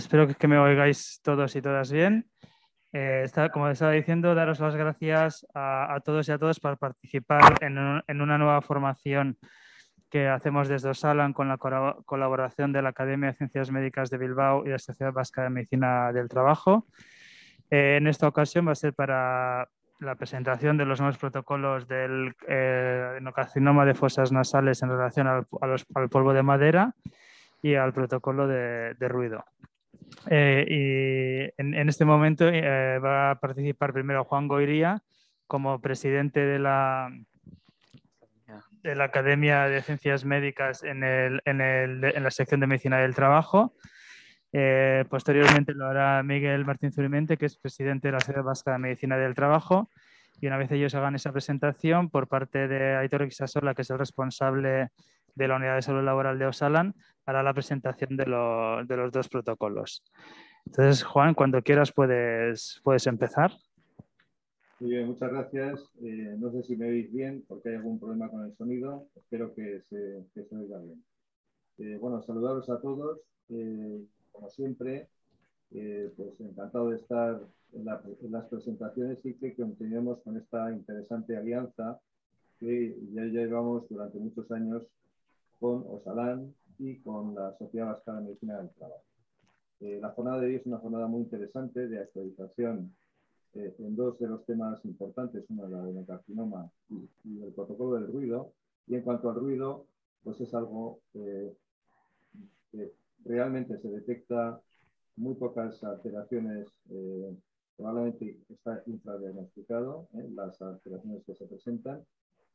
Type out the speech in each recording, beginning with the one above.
espero que, me oigáis todos y todas bien. Eh, está, como estaba diciendo, daros las gracias a, todos y a todas por participar en, una nueva formación que hacemos desde Osalan con la colaboración de la Academia de Ciencias Médicas de Bilbao y la Sociedad Vasca de Medicina del Trabajo. Eh, en esta ocasión va a ser para la presentación de los nuevos protocolos del eh, de fosas nasales en relación al, polvo de madera y al protocolo de ruido. Eh, y en, este momento eh, va a participar primero Juan Goiría como presidente de la, de la Academia de Ciencias Médicas en, el, en, el, en la sección de Medicina del Trabajo. Eh, posteriormente lo hará Miguel Martín Zulimente, que es presidente de la Sede Vasca de Medicina del Trabajo. Y una vez ellos hagan esa presentación, por parte de Aitor Xasola, que es el responsable de la Unidad de Salud Laboral de Osalan para la presentación de, los dos protocolos. Entonces, Juan, cuando quieras puedes, puedes empezar. Muy bien, muchas gracias. Eh, no sé si me oís bien porque hay algún problema con el sonido. Espero que se, que oiga bien. Eh, bueno, saludaros a todos. Eh, como siempre, pues encantado de estar en, las presentaciones y que continuemos con esta interesante alianza que ya llevamos durante muchos años con Osalán y con la Sociedad Vasca de Medicina del Trabajo. Eh, la jornada de hoy es una jornada muy interesante de actualización eh, en dos de los temas importantes, uno la adenocarcinoma y, y, el protocolo del ruido. Y en cuanto al ruido, pues es algo eh, que realmente se detecta muy pocas alteraciones, probablemente está infradiagnosticado, las alteraciones que se presentan.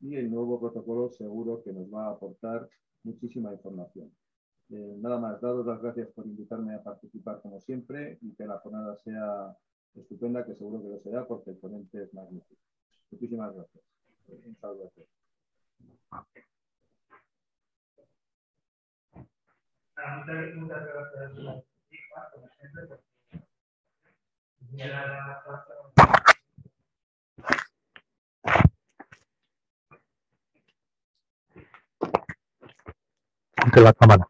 Y el nuevo protocolo seguro que nos va a aportar muchísima información. Eh, nada más, daros las gracias por invitarme a participar como siempre y que la jornada sea estupenda, que seguro que lo será, porque el ponente es magnífico. Muchísimas gracias. Un saludo a todos. de la cámara.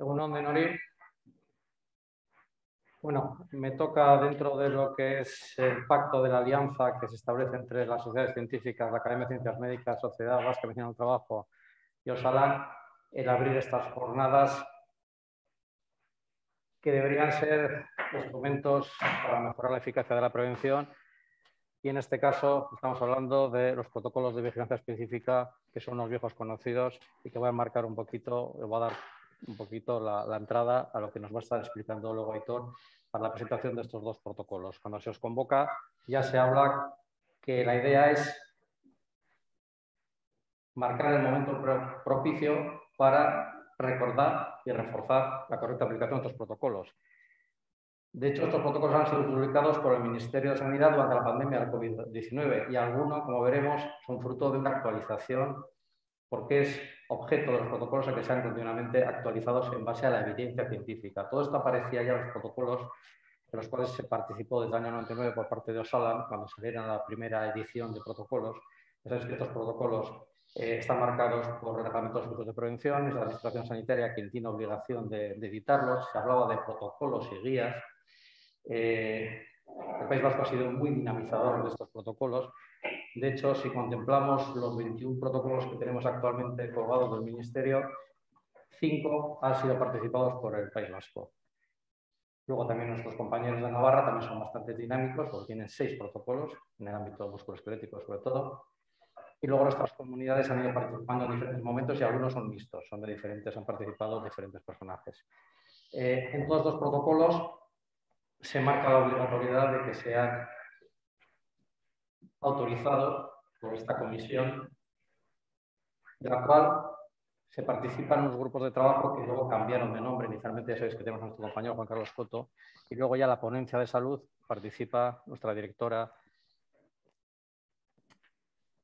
Egunon denori, bueno, me toca dentro de lo que es el pacto de la alianza que se establece entre las sociedades científicas, la Academia de Ciencias Médicas, Sociedad Vasca de del Trabajo y Osalan, el abrir estas jornadas que deberían ser instrumentos para mejorar la eficacia de la prevención. Y en este caso estamos hablando de los protocolos de vigilancia específica, que son unos viejos conocidos y que voy a marcar un poquito, voy a dar un poquito la, entrada a lo que nos va a estar explicando luego Aitor para la presentación de estos dos protocolos. Cuando se os convoca, ya se habla que la idea es marcar el momento propicio para recordar y reforzar la correcta aplicación de estos protocolos. De hecho, estos protocolos han sido publicados por el Ministerio de Sanidad durante la pandemia del COVID-19 y algunos, como veremos, son fruto de una actualización porque es objeto de los protocolos a que sean continuamente actualizados en base a la evidencia científica. Todo esto aparecía ya en los protocolos en los cuales se participó desde el año 99 por parte de Osalan, cuando salieron la primera edición de protocolos. Ya sabéis que estos protocolos eh, están marcados por reglamentos de de prevención, es la Administración Sanitaria quien tiene obligación de, editarlos. Se hablaba de protocolos y guías. Eh, el País Vasco ha sido muy dinamizador de estos protocolos de hecho, si contemplamos los 21 protocolos que tenemos actualmente colgados del Ministerio, cinco han sido participados por el País Vasco. Luego también nuestros compañeros de Navarra también son bastante dinámicos, porque tienen seis protocolos, en el ámbito musculoesquelético sobre todo. Y luego nuestras comunidades han ido participando en diferentes momentos y algunos son mixtos, son de diferentes, han participado diferentes personajes. Eh, en todos los protocolos se marca la obligatoriedad de que sean autorizado por esta comisión, de la cual se participan los grupos de trabajo que luego cambiaron de nombre. Inicialmente eso sabéis que tenemos a nuestro compañero Juan Carlos Coto y luego ya la ponencia de salud participa nuestra directora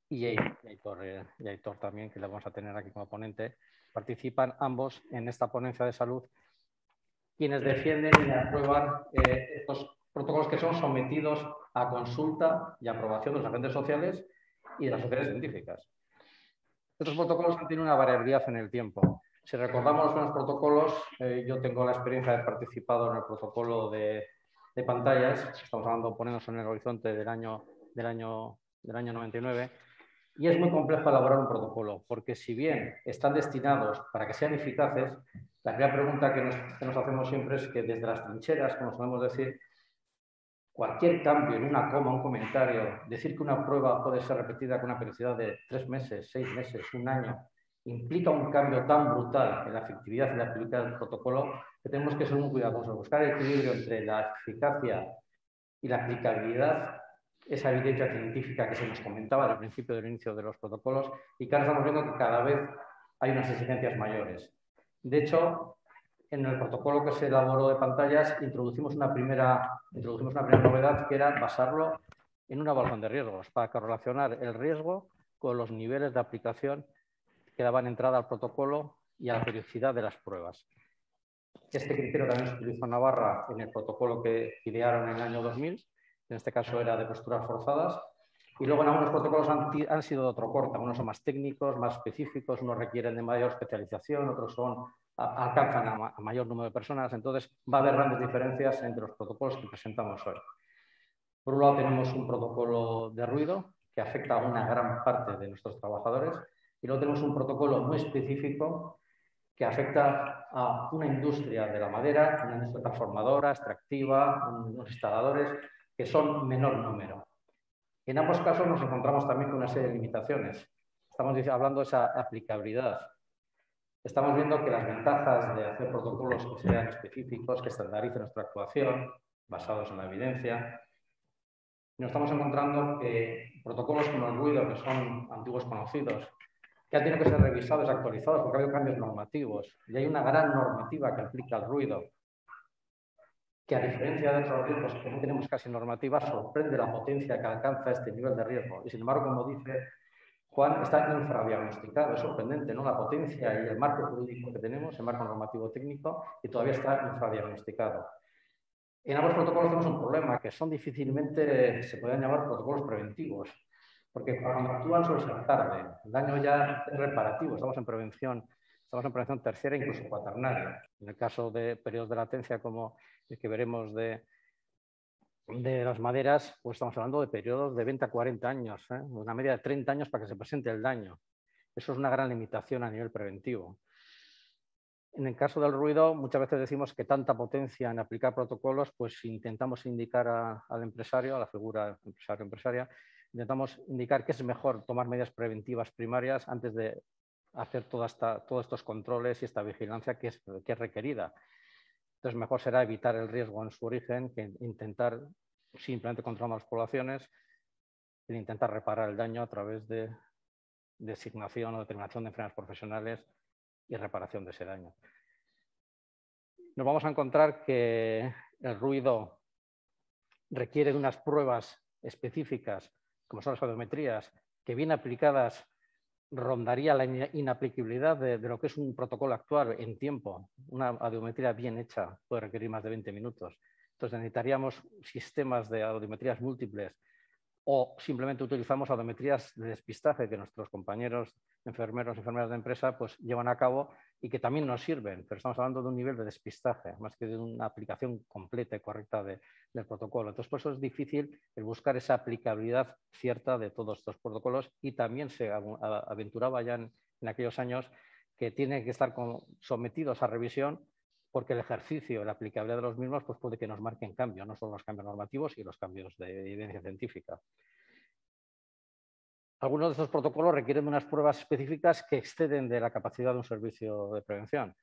y Aitor, y también, que la vamos a tener aquí como ponente. Participan ambos en esta ponencia de salud quienes defienden y aprueban eh, estos protocolos que son sometidos a consulta y aprobación de los agentes sociales y de las sociedades científicas. Estos protocolos tienen una variabilidad en el tiempo. Si recordamos los protocolos, eh, yo tengo la experiencia de haber participado en el protocolo de, pantallas, estamos hablando, ponernos en el horizonte del año, del, año, del año 99, y es muy complejo elaborar un protocolo, porque si bien están destinados para que sean eficaces, la primera pregunta que nos, nos hacemos siempre es que desde las trincheras, como solemos decir, cualquier cambio en una coma, un comentario, decir que una prueba puede ser repetida con una periodicidad de tres meses, seis meses, un año, implica un cambio tan brutal en la efectividad y la aplicabilidad del protocolo que tenemos que ser muy cuidadosos. Buscar el equilibrio entre la eficacia y la aplicabilidad, esa evidencia científica que se nos comentaba al principio del inicio de los protocolos y que ahora estamos viendo que cada vez hay unas exigencias mayores. De hecho, en el protocolo que se elaboró de pantallas introducimos una primera, introducimos una novedad que era basarlo en una evaluación de riesgos para correlacionar el riesgo con los niveles de aplicación que daban entrada al protocolo y a la periodicidad de las pruebas. Este criterio también se utilizó en Navarra en el protocolo que idearon en el año 2000, en este caso era de posturas forzadas, y luego en algunos protocolos han, sido de otro corta, algunos son más técnicos, más específicos, unos requieren de mayor especialización, otros son alcanzan a, mayor número de personas. Entonces, va a haber grandes diferencias entre los protocolos que presentamos hoy. Por un lado, tenemos un protocolo de ruido que afecta a una gran parte de nuestros trabajadores y luego tenemos un protocolo muy específico que afecta a una industria de la madera, una industria transformadora, extractiva, unos instaladores que son menor número. En ambos casos nos encontramos también con una serie de limitaciones. Estamos hablando de esa aplicabilidad. Estamos viendo que las ventajas de hacer protocolos que sean específicos, que estandaricen nuestra actuación, basados en la evidencia, nos estamos encontrando que protocolos como el ruido, que son antiguos conocidos, que han tenido que ser revisados, actualizados, porque ha cambios normativos. Y hay una gran normativa que aplica al ruido, que a diferencia de otros riesgos que no tenemos casi normativa, sorprende la potencia que alcanza este nivel de riesgo. Y sin embargo, como dice Juan está infradiagnosticado, es sorprendente, ¿no? La potencia y el marco jurídico que tenemos, el marco normativo técnico, y todavía está infradiagnosticado. En ambos protocolos tenemos un problema, que son difícilmente, se pueden llamar protocolos preventivos, porque cuando actúan suele ser tarde, el daño ya es reparativo, estamos en prevención, estamos en prevención terciaria, incluso cuaternaria. En el caso de periodos de latencia como el que veremos de, de las maderas, pues estamos hablando de periodos de 20 a 40 años, ¿eh? una media de 30 años para que se presente el daño. Eso es una gran limitación a nivel preventivo. En el caso del ruido, muchas veces decimos que tanta potencia en aplicar protocolos, pues intentamos indicar al empresario, a la figura empresario-empresaria, intentamos indicar que es mejor tomar medidas preventivas primarias antes de hacer todos estos controles y esta vigilancia que es, que es requerida. Entonces, mejor será evitar el riesgo en su origen que intentar simplemente controlar las poblaciones, el intentar reparar el daño a través de designación o determinación de enfermedades profesionales y reparación de ese daño. Nos vamos a encontrar que el ruido requiere de unas pruebas específicas, como son las audiometrías, que bien aplicadas rondaría la inaplicabilidad de, lo que es un protocolo actual en tiempo. Una audiometría bien hecha puede requerir más de 20 minutos. Entonces necesitaríamos sistemas de audiometrías múltiples o simplemente utilizamos audiometrías de despistaje que nuestros compañeros enfermeros y enfermeras de empresa pues, llevan a cabo y que también nos sirven, pero estamos hablando de un nivel de despistaje, más que de una aplicación completa y correcta del protocolo. Entonces, por eso es difícil el buscar esa aplicabilidad cierta de todos estos protocolos y también se aventuraba ya en, aquellos años que tienen que estar sometidos a revisión porque el ejercicio, la aplicabilidad de los mismos, pues puede que nos marquen cambios, no solo los cambios normativos y los cambios de evidencia científica. Algunos de estos protocolos requieren unas pruebas específicas que exceden de la capacidad de un servicio de prevención.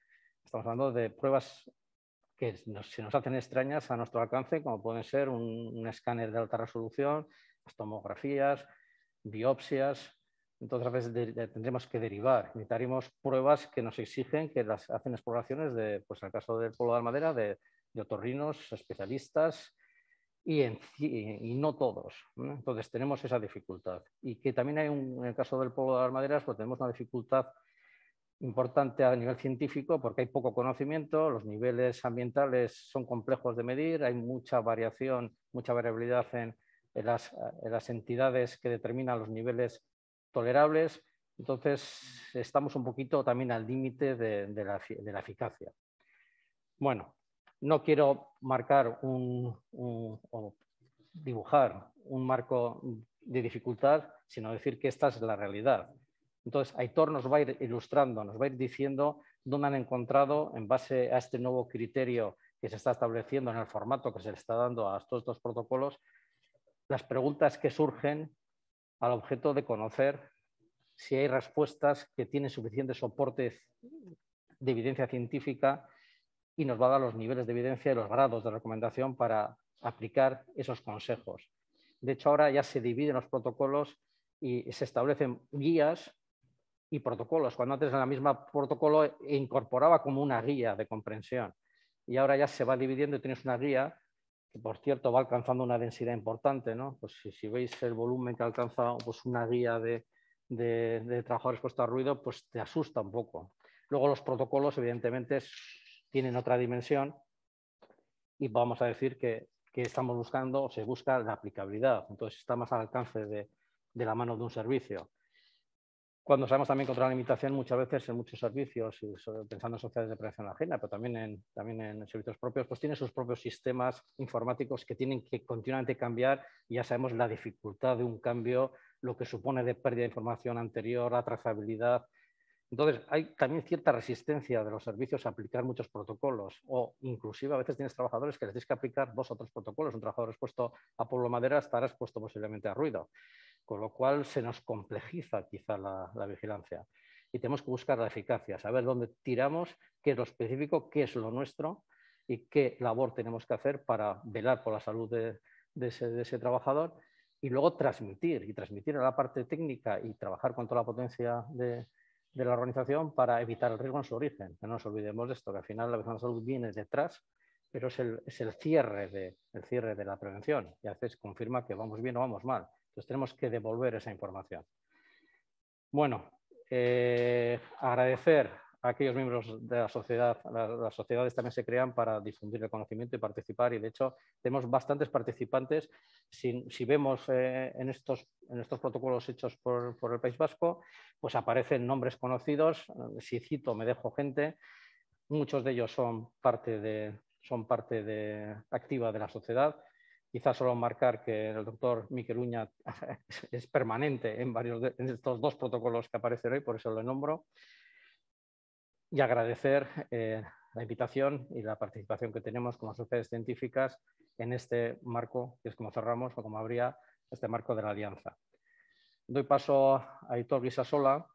Estamos hablando de pruebas que si se nos hacen extrañas a nuestro alcance, como pueden ser un, escáner de alta resolución, tomografías, biopsias. Entonces, a veces tendremos que derivar. Necesitaremos pruebas que nos exigen que las hacen exploraciones, de, pues en el caso del pueblo de madera, de, de otorrinos, especialistas, y, no todos. Entonces tenemos esa dificultad. Y que también hay en el caso del pueblo de las maderas, pues tenemos una dificultad importante a nivel científico porque hay poco conocimiento, los niveles ambientales son complejos de medir, hay mucha variación, mucha variabilidad en, las, entidades que determinan los niveles tolerables. Entonces estamos un poquito también al límite de, de la eficacia. Bueno, no quiero marcar un, o dibujar un marco de dificultad, sino decir que esta es la realidad. Entonces, Aitor nos va a ir ilustrando, nos va a ir diciendo dónde han encontrado, en base a este nuevo criterio que se está estableciendo en el formato que se le está dando a estos dos protocolos, las preguntas que surgen al objeto de conocer si hay respuestas que tienen suficiente soporte de evidencia científica y nos va a dar los niveles de evidencia y los grados de recomendación para aplicar esos consejos. De hecho, ahora ya se dividen los protocolos y se establecen guías y protocolos, cuando antes en la misma protocolo e incorporaba como una guía de comprensión. Y ahora ya se va dividiendo y tienes una guía que, por cierto, va alcanzando una densidad importante. ¿no? Pues si, veis el volumen que alcanza pues una guía de, de, de trabajadores expuestos a ruido, pues te asusta un poco. Luego los protocolos, evidentemente, tienen otra dimensión y vamos a decir que, estamos buscando o se busca la aplicabilidad. Entonces está más al alcance de, la mano de un servicio. Cuando sabemos también contra la limitación, muchas veces en muchos servicios, pensando en sociedades de prevención ajena, pero también en, también en servicios propios, pues tienen sus propios sistemas informáticos que tienen que continuamente cambiar y ya sabemos la dificultad de un cambio, lo que supone de pérdida de información anterior, la trazabilidad, entonces, hay también cierta resistencia de los servicios a aplicar muchos protocolos o inclusive a veces tienes trabajadores que les tienes que aplicar dos o tres protocolos. Un trabajador expuesto a polvo madera estará expuesto posiblemente a ruido, con lo cual se nos complejiza quizá la, vigilancia. Y tenemos que buscar la eficacia, saber dónde tiramos, qué es lo específico, qué es lo nuestro y qué labor tenemos que hacer para velar por la salud de, ese, de ese trabajador y luego transmitir y transmitir a la parte técnica y trabajar con toda la potencia de de la organización para evitar el riesgo en su origen. No nos olvidemos de esto, que al final la de salud viene detrás, pero es el, cierre, de, el cierre de la prevención y a veces confirma que vamos bien o vamos mal. Entonces tenemos que devolver esa información. Bueno, eh, agradecer aquellos miembros de la sociedad. las sociedades también se crean para difundir el conocimiento y participar y de hecho tenemos bastantes participantes. Si, vemos eh, en, estos, en estos protocolos hechos por, por el País Vasco, pues aparecen nombres conocidos. Si cito, me dejo gente. Muchos de ellos son parte, de, son parte de, activa de la sociedad. Quizás solo marcar que el doctor Miquel Uña es permanente en, varios de, en estos dos protocolos que aparecen hoy, por eso lo nombro y agradecer eh, la invitación y la participación que tenemos como sociedades científicas en este marco, que es como cerramos o como habría este marco de la alianza. Doy paso a Aitor Sola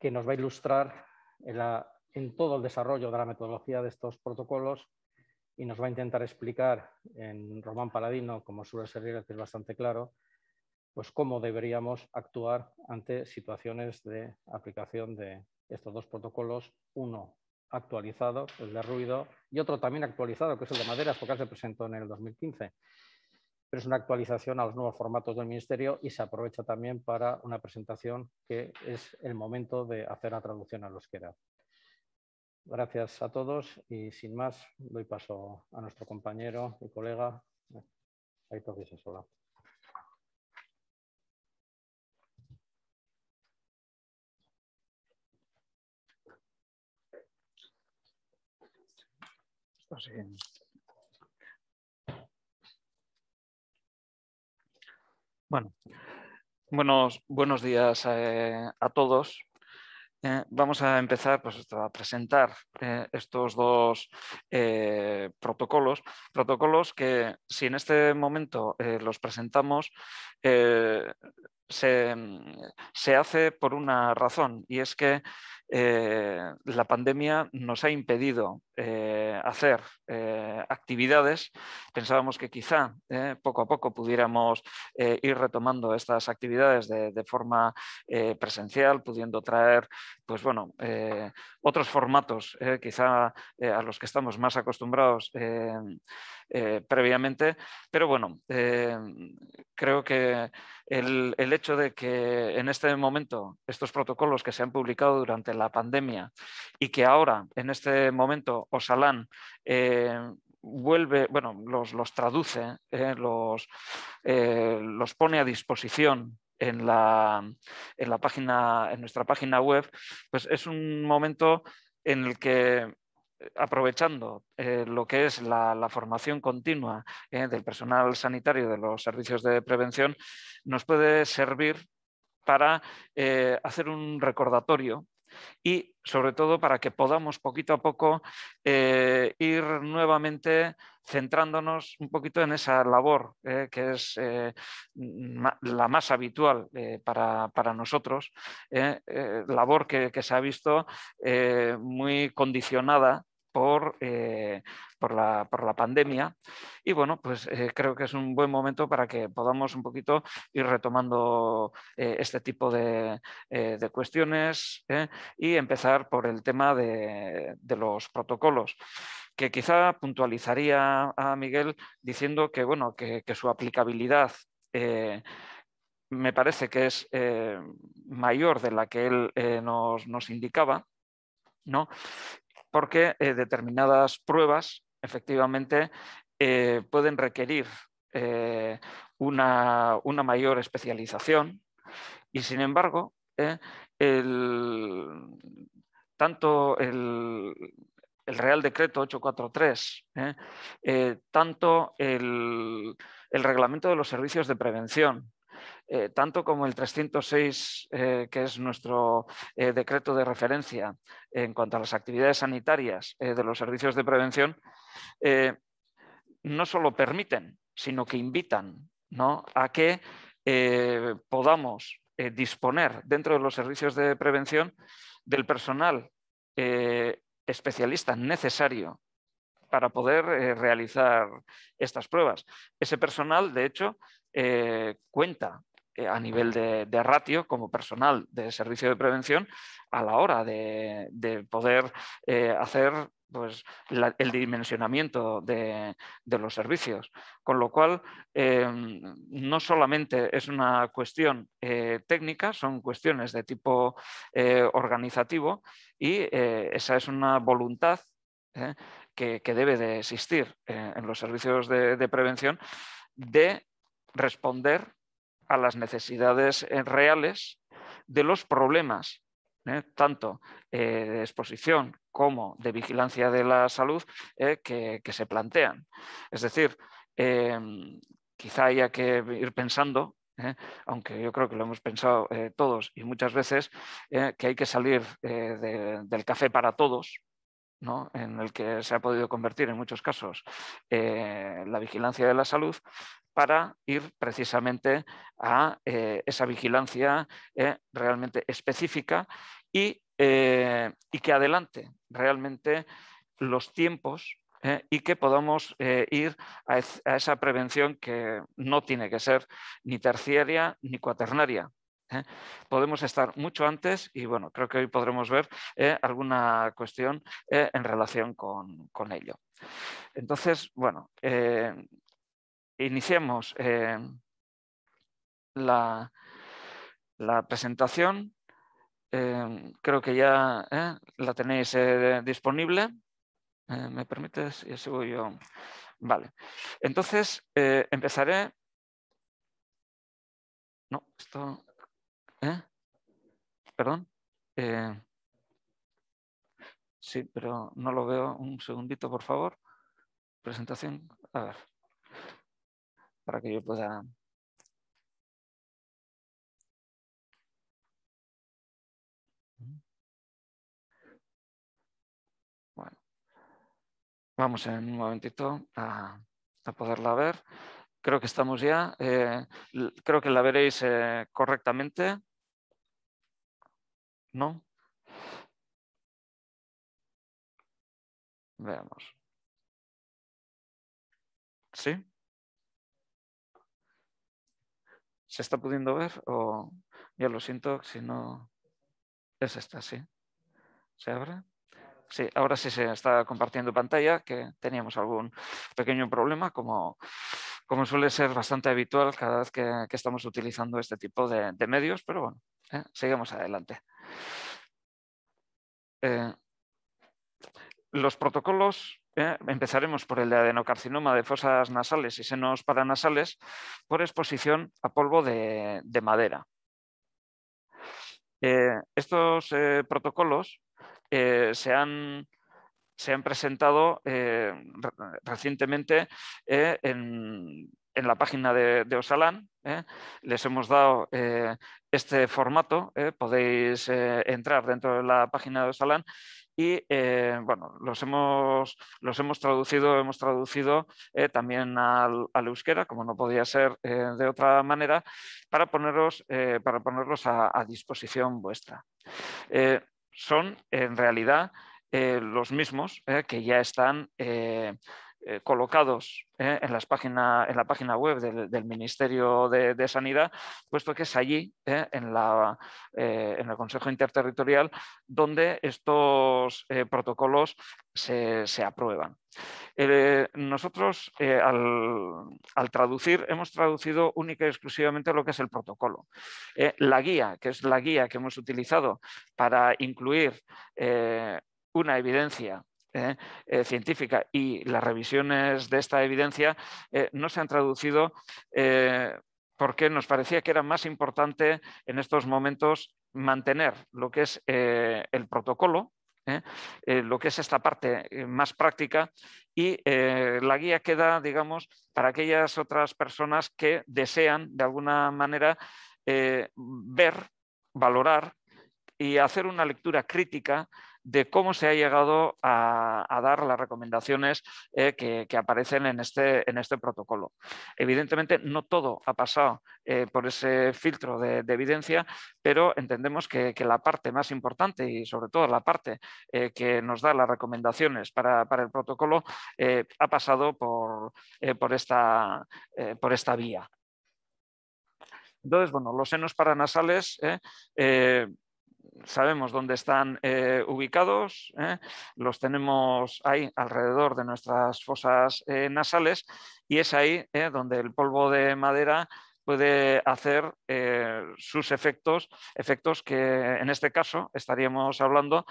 que nos va a ilustrar en, todo el desarrollo de la metodología de estos protocolos y nos va a intentar explicar en Román Paladino, como suele ser que es bastante claro, pues cómo deberíamos actuar ante situaciones de aplicación de estos dos protocolos, uno actualizado, el de ruido, y otro también actualizado, que es el de maderas, porque se presentó en el 2015. Pero es una actualización a los nuevos formatos del Ministerio y se aprovecha también para una presentación que es el momento de hacer la traducción a los que era. Gracias a todos y sin más doy paso a nuestro compañero y colega Aitor Sola. Pues bueno, buenos, buenos días eh, a todos. Eh, vamos a empezar pues, a presentar eh, estos dos protocolos. Protocolos que si en este momento los presentamos, Mm, se, hace por una razón y es que eh, la pandemia nos ha impedido eh, hacer eh, actividades. Pensábamos que quizá poco a poco pudiéramos ir retomando estas actividades de forma presencial, pudiendo traer pues bueno, eh, otros formatos, eh, quizá eh, a los que estamos más acostumbrados previamente, pero bueno, creo que el, hecho de que en este momento estos protocolos que se han publicado durante la pandemia y que ahora en este momento Osalán vuelve, bueno, los, traduce, los, los, pone a disposición en la, en página, en nuestra página web, pues es un momento en el que eh, aprovechando eh, lo que es la, formación continua eh, del personal sanitario de los servicios de prevención, nos puede servir para hacer un recordatorio y sobre todo para que podamos poquito a poco ir nuevamente centrándonos un poquito en esa labor eh, que es eh, la más habitual eh, para, nosotros, labor que, se ha visto muy condicionada por, la, pandemia. Y bueno, pues creo que es un buen momento para que podamos un poquito ir retomando este tipo de, cuestiones y empezar por el tema de los protocolos que quizá puntualizaría a Miguel diciendo que, bueno, que, su aplicabilidad eh, me parece que es eh, mayor de la que él eh, nos, indicaba, ¿no? porque determinadas pruebas efectivamente pueden requerir una, mayor especialización y sin embargo el, tanto el, el Real Decreto 843, ¿eh? Eh, tanto el, Reglamento de los Servicios de Prevención, eh, tanto como el 306, que es nuestro decreto de referencia en cuanto a las actividades sanitarias de los servicios de prevención, no solo permiten, sino que invitan ¿no? a que podamos disponer dentro de los servicios de prevención del personal especialista necesario para poder eh, realizar estas pruebas. Ese personal, de hecho, eh, cuenta eh, a nivel de, ratio como personal de servicio de prevención a la hora de, de poder hacer pues, el dimensionamiento de, los servicios. Con lo cual, em, no solamente es una cuestión eh, técnica, son cuestiones de tipo eh, organizativo y eh, esa es una voluntad que, debe de existir en los servicios de prevención de responder a las necesidades reales de los problemas ¿eh? tanto eh, de exposición como de vigilancia de la salud eh, que, se plantean. Es decir, em, quizá haya que ir pensando aunque yo creo que lo hemos pensado todos y muchas veces, que hay que salir del café para todos, en el que se ha podido convertir en muchos casos la vigilancia de la salud, para ir precisamente a eh, esa vigilancia eh, realmente específica eh, y, que adelante realmente los tiempos y que podamos ir a, esa prevención que no tiene que ser ni terciaria ni cuaternaria. Podemos estar mucho antes y bueno, creo que hoy podremos ver alguna cuestión en relación con, ello. Entonces, bueno, iniciemos eh, la, presentación. Eh, creo que ya eh, la tenéis disponible. ¿Me permites? Ya sigo yo. Vale. Entonces, empezaré. No, esto. Perdón. sí, pero no lo veo. Un segundito, por favor. Presentación. A ver para que yo pueda bueno vamos en un momentito a, poderla ver creo que estamos ya eh, creo que la veréis eh, correctamente ¿no? veamos ¿sí? ¿Se está pudiendo ver? O ya lo siento, si no. Es esta, sí. ¿Se abre? Sí, ahora sí se está compartiendo pantalla, que teníamos algún pequeño problema, como, como suele ser bastante habitual cada vez que, estamos utilizando este tipo de, medios, pero bueno, ¿eh? seguimos adelante. Eh, los protocolos eh, empezaremos por el de adenocarcinoma de fosas nasales y senos paranasales por exposición a polvo de, madera. Eh, estos eh, protocolos se han, presentado recientemente en, la página de, de Osalan. Les hemos dado este formato, podéis entrar dentro de la página de Osalan y eh, bueno, los hemos, los hemos traducido, hemos traducido eh, también al, al, euskera, como no podía ser eh, de otra manera, para poneros, para ponerlos a disposición vuestra. son en realidad los mismos que ya están eh, colocados eh, en, en, la página web del, Ministerio de, Sanidad, puesto que es allí, eh, en, el Consejo Interterritorial, donde estos protocolos se, aprueban. nosotros, al, al, traducir, hemos traducido única y exclusivamente lo que es el protocolo. la guía, que es la guía que hemos utilizado para incluir una evidencia ¿eh? Eh, científica y las revisiones de esta evidencia eh, no se han traducido porque nos parecía que era más importante en estos momentos mantener lo que es el protocolo, lo que es esta parte más práctica y la guía queda, digamos, para aquellas otras personas que desean de alguna manera ver, valorar y hacer una lectura crítica de cómo se ha llegado a, dar las recomendaciones eh, que, aparecen en este, en este protocolo. Evidentemente, no todo ha pasado eh, por ese filtro de, evidencia, pero entendemos que, la parte más importante y sobre todo la parte eh, que nos da las recomendaciones para, el protocolo ha pasado por, por, esta, por esta vía. Entonces, bueno, los senos paranasales sabemos dónde están eh, ubicados, ¿eh? los tenemos ahí alrededor de nuestras fosas eh, nasales y es ahí donde el polvo de madera puede hacer sus efectos, efectos que en este caso estaríamos hablando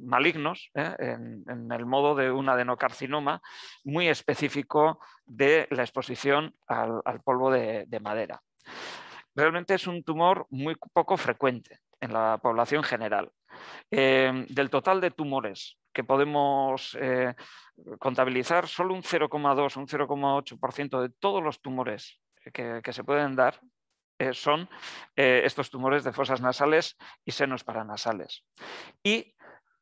malignos en, el modo de un adenocarcinoma muy específico de la exposición al, polvo de madera realmente es un tumor muy poco frecuente en la población general. Em, del total de tumores que podemos eh, contabilizar, solo un 0,2, un 0,8% de todos los tumores que, se pueden dar eh, son eh, estos tumores de fosas nasales y senos paranasales. Y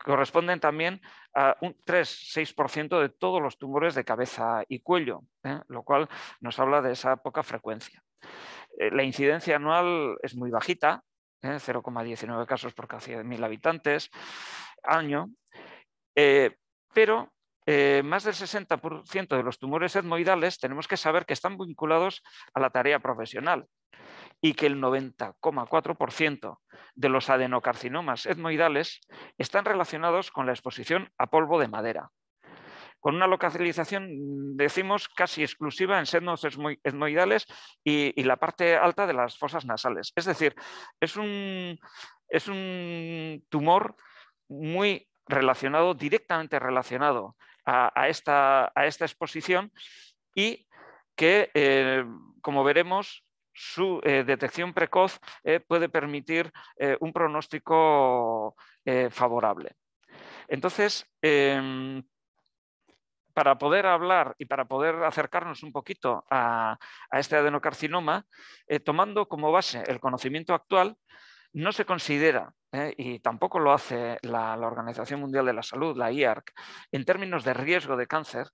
corresponden también a un 3-6% de todos los tumores de cabeza y cuello, lo cual nos habla de esa poca frecuencia la incidencia anual es muy bajita, 0,19 eh, casos por cada mil habitantes año, eh, pero eh, más del 60% de los tumores etmoidales tenemos que saber que están vinculados a la tarea profesional y que el 90,4% de los adenocarcinomas etmoidales están relacionados con la exposición a polvo de madera con una localización, decimos, casi exclusiva en senos etnoidales y, la parte alta de las fosas nasales. Es decir, es un, es un tumor muy relacionado, directamente relacionado a, esta, a esta, exposición y que, eh, como veremos, su eh, detección precoz eh, puede permitir un pronóstico favorable. Entonces, em, para poder hablar y para poder acercarnos un poquito a, este adenocarcinoma, eh, tomando como base el conocimiento actual, no se considera, eh, y tampoco lo hace la, Organización Mundial de la Salud, la IARC, en términos de riesgo de cáncer,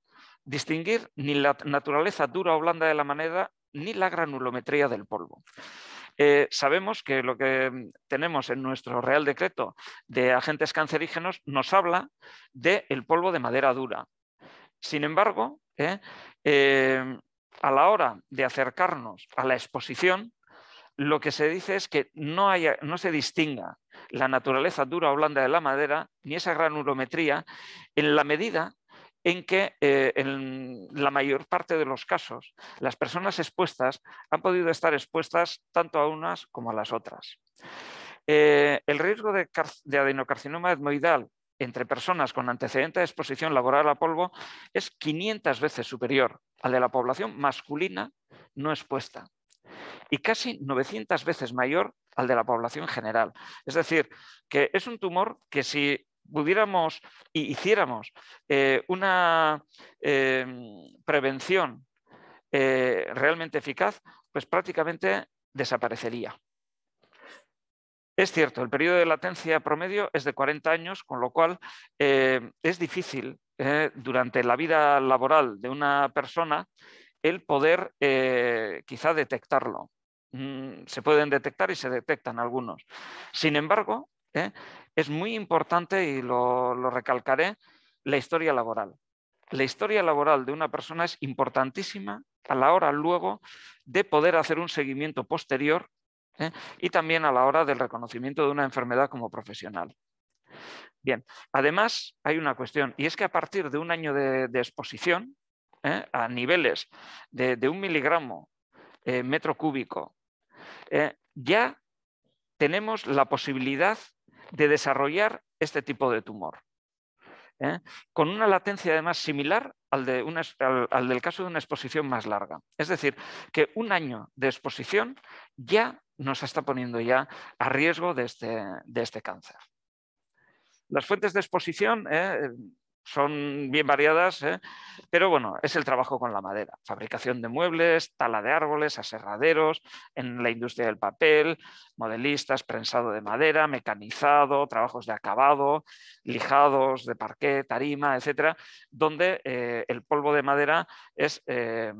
distinguir ni la naturaleza dura o blanda de la manera ni la granulometría del polvo. Eh, sabemos que lo que mm, tenemos en nuestro Real Decreto de agentes cancerígenos nos habla del el polvo de madera dura, sin embargo, ¿eh? Eh, a la hora de acercarnos a la exposición, lo que se dice es que no, se distinga la naturaleza dura o blanda de la madera, ni esa granulometría, en la medida en que eh, en la mayor parte de los casos las personas expuestas han podido estar expuestas tanto a unas como a las otras. el riesgo de, de, adenocarcinoma etmoidal entre personas con antecedente de exposición laboral a polvo es 500 veces superior al de la población masculina no expuesta y casi 900 veces mayor al de la población general. Es decir, que es un tumor que si pudiéramos y hiciéramos eh, una em, prevención eh, realmente eficaz, pues prácticamente desaparecería. Es cierto, el periodo de latencia promedio es de 40 años, con lo cual eh, es difícil eh, durante la vida laboral de una persona el poder eh, quizá detectarlo. Mm, se pueden detectar y se detectan algunos. Sin embargo, es muy importante, y lo, lo recalcaré, la historia laboral. La historia laboral de una persona es importantísima a la hora luego de poder hacer un seguimiento posterior ¿eh? y también a la hora del reconocimiento de una enfermedad como profesional. Bien, además hay una cuestión, y es que a partir de un año de, exposición, ¿eh? a niveles de, un miligramo eh, metro cúbico, ya tenemos la posibilidad de desarrollar este tipo de tumor. ¿eh? con una latencia además similar al, de del caso de una exposición más larga. Es decir, que un año de exposición ya nos está poniendo ya a riesgo de este, este cáncer. Las fuentes de exposición, ¿eh? son bien variadas, ¿eh? pero bueno, es el trabajo con la madera, fabricación de muebles, tala de árboles, aserraderos, en la industria del papel, modelistas, prensado de madera, mecanizado, trabajos de acabado, lijados de parqué, tarima, etcétera, donde eh, el polvo de madera es, eh,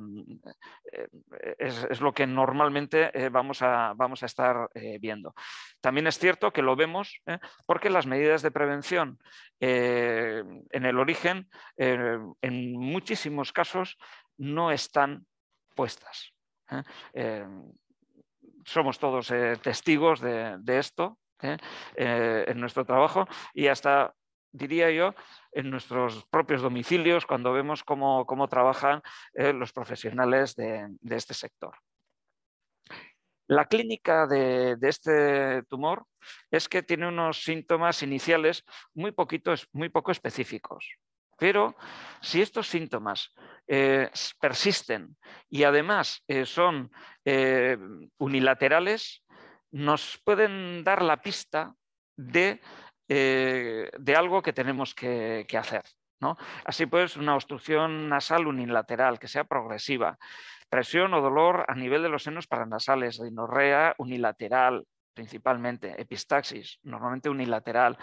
es, lo que normalmente vamos, a, vamos a estar viendo. También es cierto que lo vemos porque las medidas de prevención eh, en el origen, eh, en muchísimos casos, no están puestas. ¿eh? somos todos testigos de, esto en nuestro trabajo y hasta diría yo, en nuestros propios domicilios, cuando vemos cómo, trabajan los profesionales de este sector. La clínica de, este tumor es que tiene unos síntomas iniciales muy, poquito, muy poco específicos. Pero si estos síntomas eh, persisten y además eh, son eh, unilaterales, nos pueden dar la pista de, algo que tenemos que, hacer. Así pues, una obstrucción nasal unilateral que sea progresiva, presión o dolor a nivel de los senos paranasales, rinorrea unilateral principalmente, epistaxis, normalmente unilateral,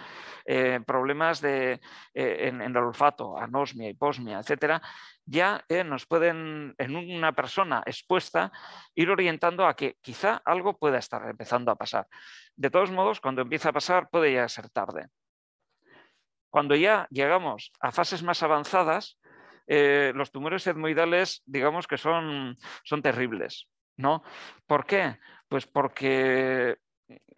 eh, problemas de, eh, en, el olfato, anosmia, hiposmia, etcétera, ya eh, nos pueden, en una persona expuesta, ir orientando a que quizá algo pueda estar empezando a pasar. De todos modos, cuando empieza a pasar puede ya ser tarde. Cuando ya llegamos a fases más avanzadas, eh, los tumores etmoidales, digamos que son, son terribles. ¿no? ¿Por qué? Pues porque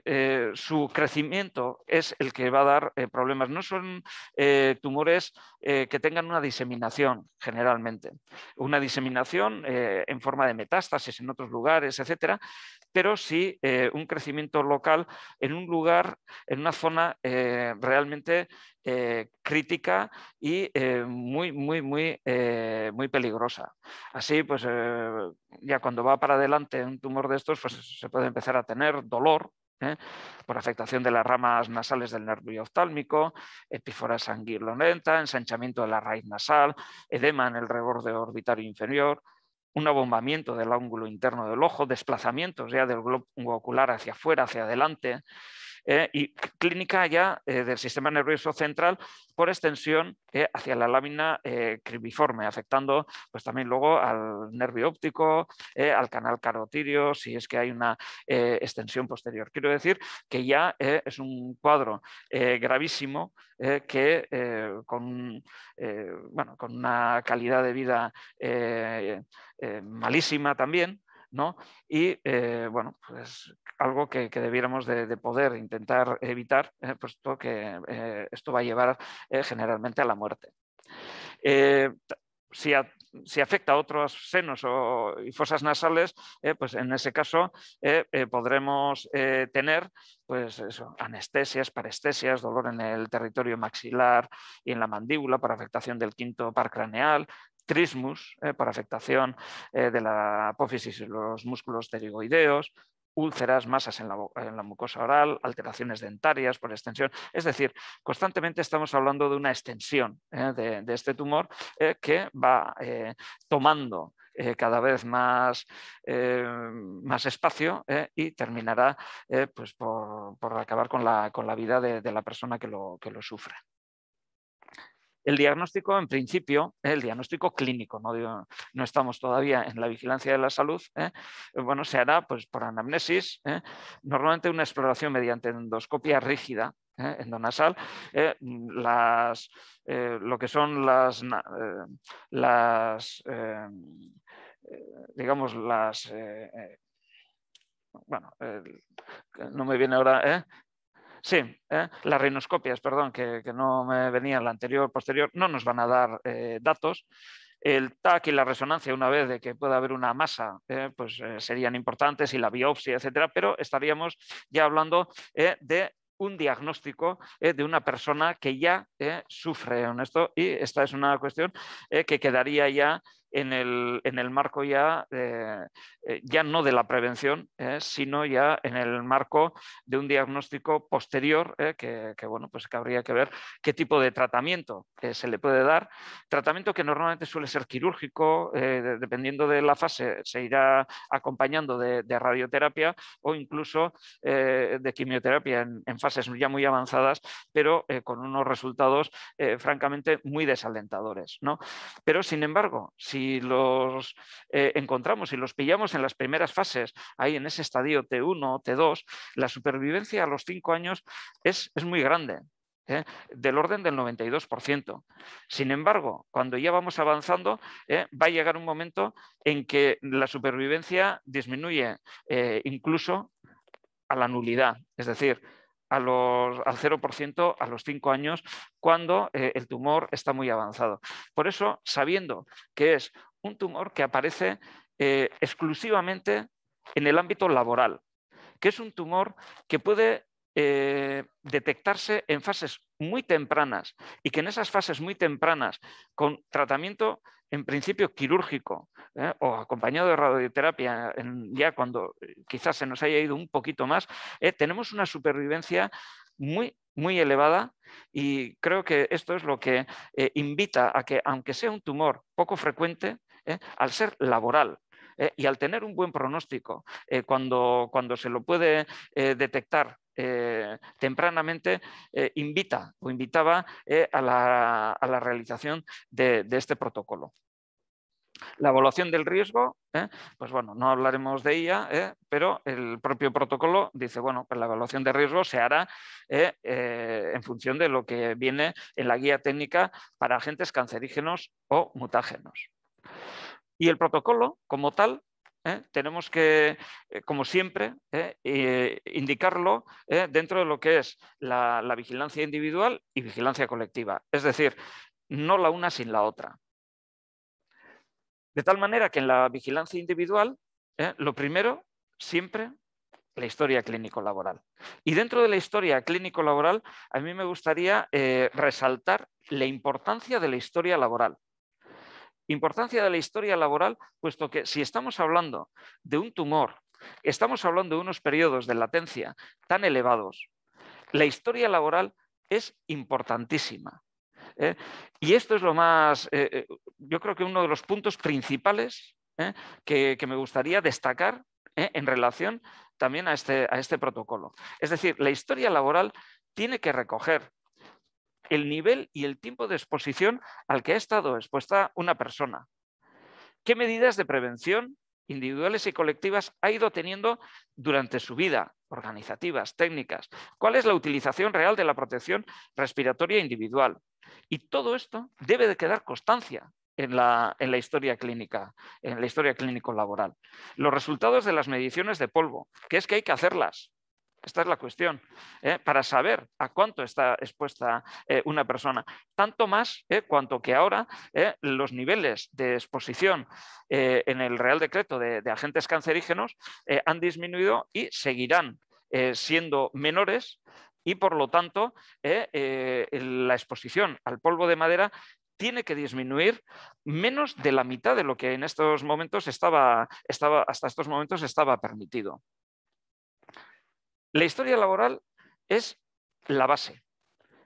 eh, su crecimiento es el que va a dar eh, problemas. No son eh, tumores que tengan una diseminación generalmente, una diseminación en forma de metástasis en otros lugares, etcétera, pero sí un crecimiento local en un lugar, en una zona realmente crítica y muy, muy, muy, muy peligrosa. Así, pues ya cuando va para adelante un tumor de estos, pues se puede empezar a tener dolor ¿eh? por afectación de las ramas nasales del nervio oftálmico, epífora sanguinolenta, ensanchamiento de la raíz nasal, edema en el reborde orbitario inferior, un abombamiento del ángulo interno del ojo, desplazamientos ya del globo ocular hacia afuera, hacia adelante, eh, y clínica ya eh, del sistema nervioso central por extensión eh, hacia la lámina cribiforme, afectando pues también luego al nervio óptico, al canal carotidio, si es que hay una extensión posterior. Quiero decir que ya es un cuadro gravísimo que con una calidad de vida malísima también, y eh, bueno, pues algo que, debiéramos de, poder intentar evitar, eh, puesto que eh, esto va a llevar generalmente a la muerte. si afecta a otros senos o, y fosas nasales, pues en ese caso podremos tener pues anestesias, parestesias, dolor en el territorio maxilar y en la mandíbula por afectación del quinto par craneal, trismus eh, por afectación eh, de la apófisis en los músculos pterigoideos, úlceras, masas en la, mucosa oral, alteraciones dentarias por extensión. Es decir, constantemente estamos hablando de una extensión eh, de, este tumor que va tomando cada vez más, más espacio y terminará pues por, acabar con la, vida de, la persona que que lo sufre. El diagnóstico, en principio, el diagnóstico clínico, no, estamos todavía en la vigilancia de la salud, ¿eh? bueno, se hará pues, por anamnesis, ¿eh? normalmente una exploración mediante endoscopia rígida, ¿eh? endonasal, las, lo que son las, las digamos, las, bueno, no me viene ahora, Sí, ¿eh? las rinoscopias, perdón, que, no me venían la anterior, posterior, no nos van a dar eh, datos. El TAC y la resonancia, una vez de que pueda haber una masa, eh, pues serían importantes y la biopsia, etcétera, pero estaríamos ya hablando de un diagnóstico de una persona que ya sufre en esto y esta es una cuestión que quedaría ya en el, marco ya, eh, eh, ya no de la prevención, eh, sino ya en el marco de un diagnóstico posterior, que, bueno, pues que habría que ver qué tipo de tratamiento se le puede dar. Tratamiento que normalmente suele ser quirúrgico, dependiendo de la fase, se irá acompañando de, radioterapia o incluso de quimioterapia en, fases ya muy avanzadas, pero con unos resultados francamente muy desalentadores. ¿no? Pero sin embargo, si los eh, encontramos y los pillamos en las primeras fases, ahí en ese estadio T1, T2, la supervivencia a los cinco años es, muy grande. ¿eh? del orden del 92%. Sin embargo, cuando ya vamos avanzando, ¿eh? va a llegar un momento en que la supervivencia disminuye incluso a la nulidad. Es decir, los, al 0% a los 5 años cuando eh, el tumor está muy avanzado. Por eso, sabiendo que es un tumor que aparece eh, exclusivamente en el ámbito laboral, que es un tumor que puede eh, detectarse en fases muy tempranas y que en esas fases muy tempranas, con tratamiento en principio quirúrgico ¿eh? o acompañado de radioterapia, ya cuando eh, quizás se nos haya ido un poquito más, tenemos una supervivencia muy, muy elevada y creo que esto es lo que invita a que, aunque sea un tumor poco frecuente, al ser laboral, y al tener un buen pronóstico, cuando, cuando, se lo puede detectar eh, tempranamente eh, invita o invitaba eh, a, la, realización de, este protocolo. La evaluación del riesgo, pues bueno, no hablaremos de ella, pero el propio protocolo dice, bueno, pues la evaluación de riesgo se hará en función de lo que viene en la guía técnica para agentes cancerígenos o mutágenos. Y el protocolo, como tal, ¿eh? tenemos que, eh, como siempre, ¿eh? indicarlo dentro de lo que es la, la, vigilancia individual y vigilancia colectiva. Es decir, no la una sin la otra. De tal manera que en la vigilancia individual, lo primero, siempre la historia clínico-laboral. Y dentro de la historia clínico-laboral, a mí me gustaría resaltar la importancia de la historia laboral. Importancia de la historia laboral, puesto que si estamos hablando de un tumor, estamos hablando de unos periodos de latencia tan elevados, la historia laboral es importantísima. ¿eh? Y esto es lo más, eh, eh, yo creo que uno de los puntos principales que, me gustaría destacar en relación también a este, a este protocolo. Es decir, la historia laboral tiene que recoger el nivel y el tiempo de exposición al que ha estado expuesta una persona. ¿Qué medidas de prevención individuales y colectivas ha ido teniendo durante su vida, organizativas, técnicas? ¿Cuál es la utilización real de la protección respiratoria individual? Y todo esto debe de quedar constancia en la, historia clínica, en la historia clínico-laboral. Los resultados de las mediciones de polvo, que es que hay que hacerlas. Esta es la cuestión, ¿eh? para saber a cuánto está expuesta eh, una persona. Tanto más ¿eh? cuanto que ahora los niveles de exposición en el Real Decreto de, agentes cancerígenos han disminuido y seguirán siendo menores y, por lo tanto, la exposición al polvo de madera tiene que disminuir menos de la mitad de lo que en estos momentos estaba hasta estos momentos estaba permitido. La historia laboral es la base.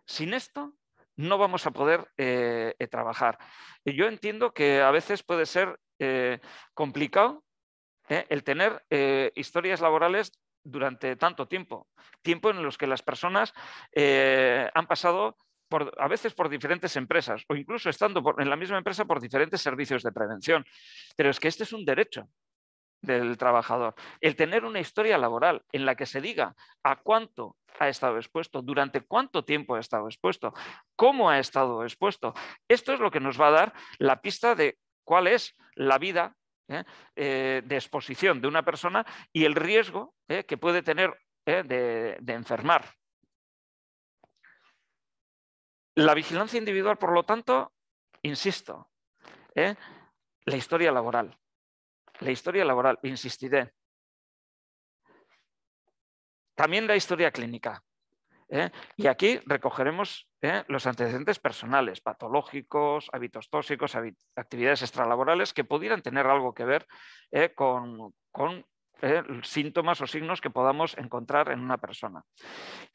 Sin esto no vamos a poder eh, eh, trabajar. trabajar. Yo entiendo que a veces puede ser eh, complicado el tener historias laborales durante tanto tiempo, tiempo en los que las personas han pasado por, a veces por diferentes empresas o incluso estando en la misma empresa por diferentes servicios de prevención. Pero es que este es un derecho del trabajador. El tener una historia laboral en la que se diga a cuánto ha estado expuesto, durante cuánto tiempo ha estado expuesto, cómo ha estado expuesto. Esto es lo que nos va a dar la pista de cuál es la vida ¿eh? Eh, de exposición de una persona y el riesgo ¿eh? que puede tener de, enfermar. La vigilancia individual, por lo tanto, insisto, la historia laboral la historia laboral, insistiré. También la historia clínica. ¿eh? Y aquí recogeremos ¿eh? los antecedentes personales, patológicos, hábitos tóxicos, actividades extralaborales que pudieran tener algo que ver ¿eh? con, síntomas o signos que podamos encontrar en una persona.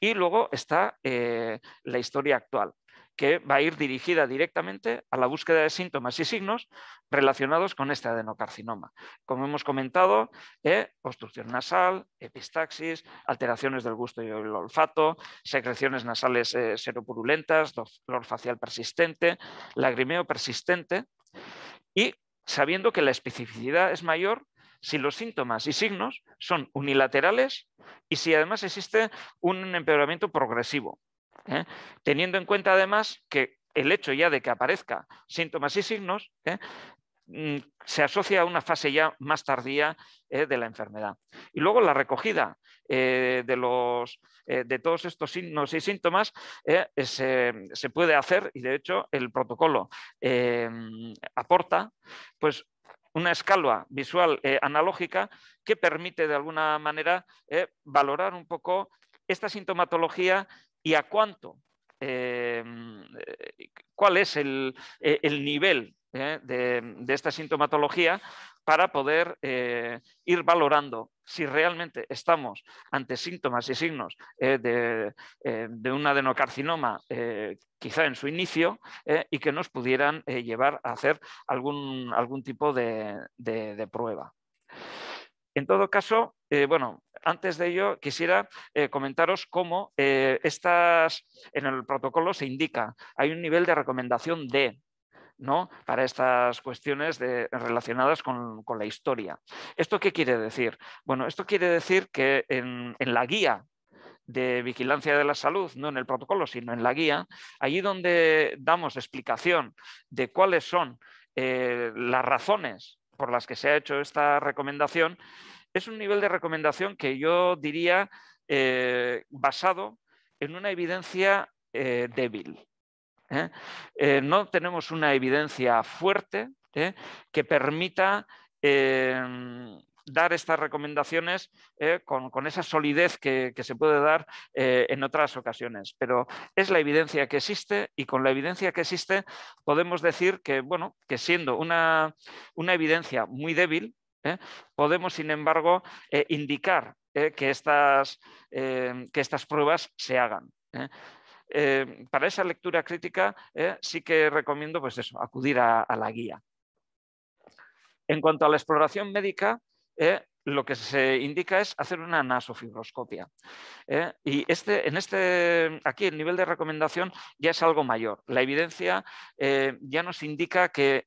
Y luego está la historia actual que va a ir dirigida directamente a la búsqueda de síntomas y signos relacionados con este adenocarcinoma. Como hemos comentado, eh, obstrucción nasal, epistaxis, alteraciones del gusto y el olfato, secreciones nasales eh, seropurulentas, dolor facial persistente, lagrimeo persistente y sabiendo que la especificidad es mayor si los síntomas y signos son unilaterales y si además existe un empeoramiento progresivo, ¿eh? Teniendo en cuenta además que el hecho ya de que aparezca síntomas y signos ¿eh? mm, se asocia a una fase ya más tardía ¿eh? de la enfermedad. Y luego la recogida de, los, de, todos estos signos y síntomas se, se, puede hacer y de hecho el protocolo aporta pues, una escala visual analógica que permite de alguna manera valorar un poco esta sintomatología y a cuánto, em, eh, cuál es el, eh, nivel eh, de, esta sintomatología para poder ir valorando si realmente estamos ante síntomas y signos de, un adenocarcinoma, quizá en su inicio, y que nos pudieran llevar a hacer algún, algún tipo de, prueba. En todo caso, eh, bueno, antes de ello, quisiera eh, comentaros cómo eh, estas, en el protocolo se indica, hay un nivel de recomendación D. ¿no? para estas cuestiones relacionadas con, la historia. ¿Esto qué quiere decir? Bueno, esto quiere decir que en, la guía de vigilancia de la salud, no en el protocolo, sino en la guía, allí donde damos explicación de cuáles son las razones por las que se ha hecho esta recomendación, es un nivel de recomendación que yo diría eh, basado en una evidencia eh, débil. ¿eh? no tenemos una evidencia fuerte que permita em, dar estas recomendaciones con, esa solidez que, se puede dar en otras ocasiones. Pero es la evidencia que existe y con la evidencia que existe podemos decir que, bueno, que siendo una evidencia muy débil, ¿eh? Podemos, sin embargo, eh, indicar eh, que, estas, que, estas, pruebas se hagan. para esa lectura crítica sí que recomiendo pues acudir a, la guía. En cuanto a la exploración médica, lo que se indica es hacer una nasofibroscopia. Y este, en este, aquí el nivel de recomendación ya es algo mayor. La evidencia ya nos indica que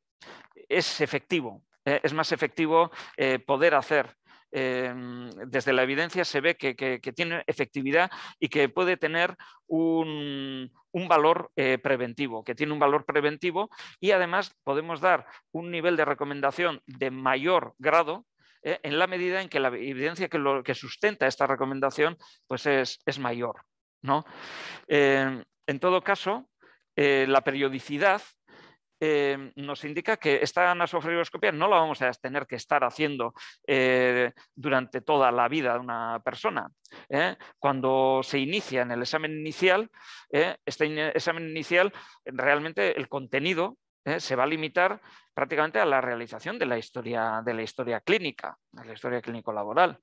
es efectivo eh, es más efectivo eh, poder hacer. Em, desde la evidencia se ve que, tiene efectividad y que puede tener un, valor eh, preventivo, que tiene un valor preventivo y además podemos dar un nivel de recomendación de mayor grado en la medida en que la evidencia que, lo, que sustenta esta recomendación pues es, mayor. ¿no? Em, en todo caso, la periodicidad eh, nos indica que esta nasofragiloscopia no la vamos a tener que estar haciendo eh, durante toda la vida de una persona. ¿eh? Cuando se inicia en el examen inicial, este examen inicial, realmente el contenido se va a limitar prácticamente a la realización de la historia, de la historia clínica, de la historia clínico-laboral,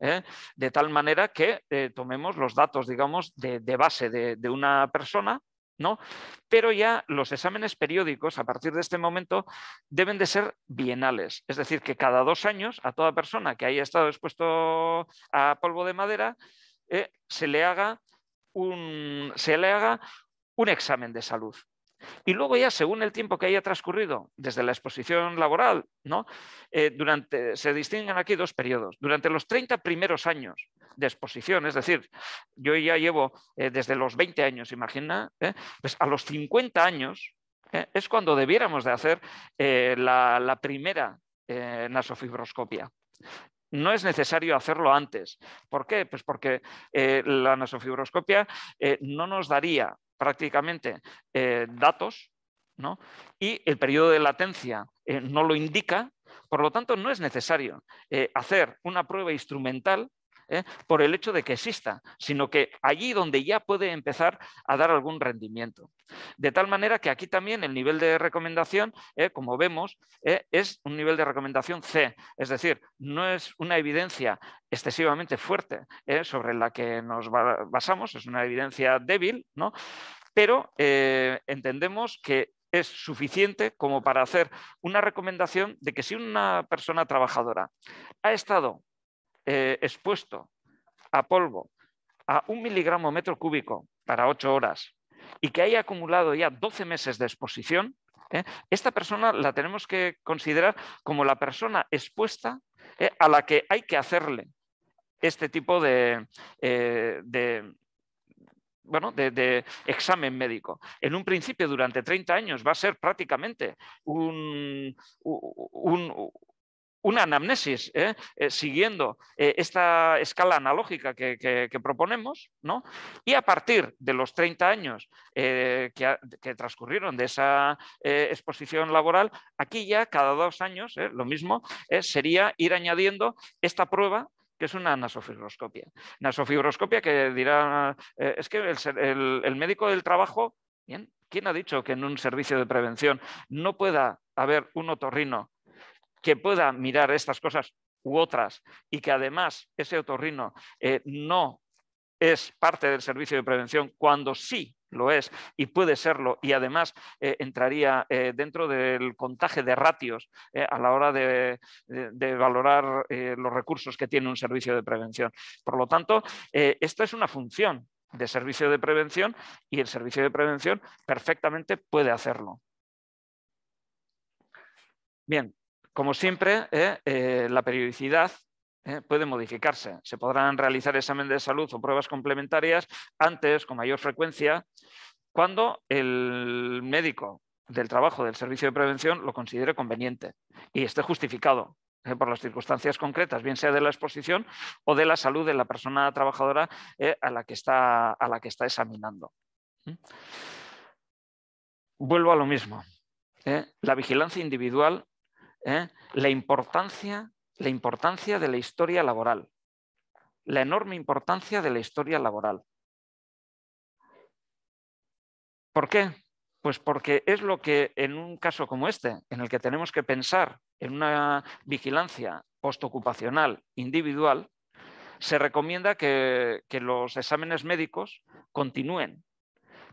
de tal manera que tomemos los datos, digamos, de, base de, una persona pero ya los exámenes periódicos a partir de este momento deben de ser bienales, es decir, que cada dos años a toda persona que haya estado expuesto a polvo de madera eh, se, le haga un, se le haga un examen de salud. Y luego ya, según el tiempo que haya transcurrido desde la exposición laboral, eh, durante, se distinguen aquí dos periodos. Durante los 30 primeros años, es decir, yo ya llevo eh, desde los 20 años, imagina, eh, pues a los 50 años eh, es cuando debiéramos de hacer la, primera nasofibroscopia no es necesario hacerlo antes. ¿Por qué? Pues porque la nasofibroscopia no nos daría prácticamente datos y el periodo de latencia no lo indica. Por lo tanto, no es necesario hacer una prueba instrumental ¿eh? por el hecho de que exista, sino que allí donde ya puede empezar a dar algún rendimiento. De tal manera que aquí también el nivel de recomendación, ¿eh? como vemos, ¿eh? es un nivel de recomendación C, es decir, no es una evidencia excesivamente fuerte sobre la que nos basamos, es una evidencia débil, ¿no? pero entendemos que es suficiente como para hacer una recomendación de que si una persona trabajadora ha estado eh, expuesto a polvo a un miligramo metro cúbico para ocho horas y que haya acumulado ya 12 meses de exposición, ¿eh? esta persona la tenemos que considerar como la persona expuesta ¿eh? a la que hay que hacerle este tipo de, bueno, examen médico. En un principio, durante 30 años, va a ser prácticamente un, una anamnesis, ¿eh? Eh, siguiendo eh, esta escala analógica que, proponemos, ¿no? y a partir de los 30 años que, transcurrieron de esa exposición laboral, aquí ya cada dos años, lo mismo, sería ir añadiendo esta prueba que es una nasofibroscopia. Nasofibroscopia que dirá, es que el, médico del trabajo, bien, ¿quién ha dicho que en un servicio de prevención no pueda haber un otorrino que pueda mirar estas cosas u otras y que además ese otorrino eh, no es parte del servicio de prevención cuando sí lo es y puede serlo y además eh, entraría eh, dentro del contaje de ratios a la hora de, de valorar los recursos que tiene un servicio de prevención. Por lo tanto, esta es una función de servicio de prevención y el servicio de prevención perfectamente puede hacerlo. Bien, como siempre, eh, eh, la periodicidad eh, puede modificarse. Se podrán realizar exámenes de salud o pruebas complementarias antes, con mayor frecuencia, cuando el médico del trabajo del servicio de prevención lo considere conveniente y esté justificado por las circunstancias concretas, bien sea de la exposición o de la salud de la persona trabajadora a, la que está, examinando. ¿Mm? Vuelvo a lo mismo. La vigilancia individual ¿eh? la, importancia, la importancia de la historia laboral, la enorme importancia de la historia laboral. ¿Por qué? Pues porque es lo que en un caso como este, en el que tenemos que pensar en una vigilancia postocupacional individual, se recomienda que, los exámenes médicos continúen,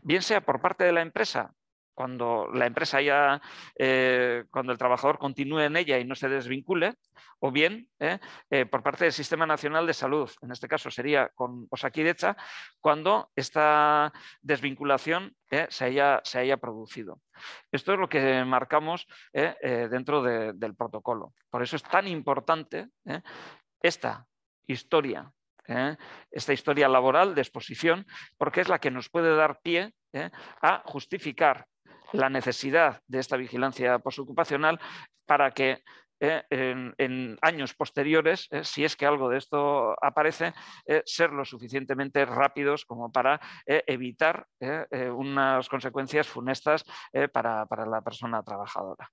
bien sea por parte de la empresa cuando la empresa ya, eh, cuando el trabajador continúe en ella y no se desvincule, o bien eh, eh, por parte del Sistema Nacional de Salud, en este caso sería con Osakidecha, cuando esta desvinculación se haya, se, haya, producido. Esto es lo que marcamos dentro del protocolo. Por eso es tan importante esta historia esta historia laboral de exposición, porque es la que nos puede dar pie a justificar la necesidad de esta vigilancia ocupacional para que eh, en, años posteriores, eh, si es que algo de esto aparece, eh, ser lo suficientemente rápidos como para evitar unas consecuencias funestas para, la persona trabajadora.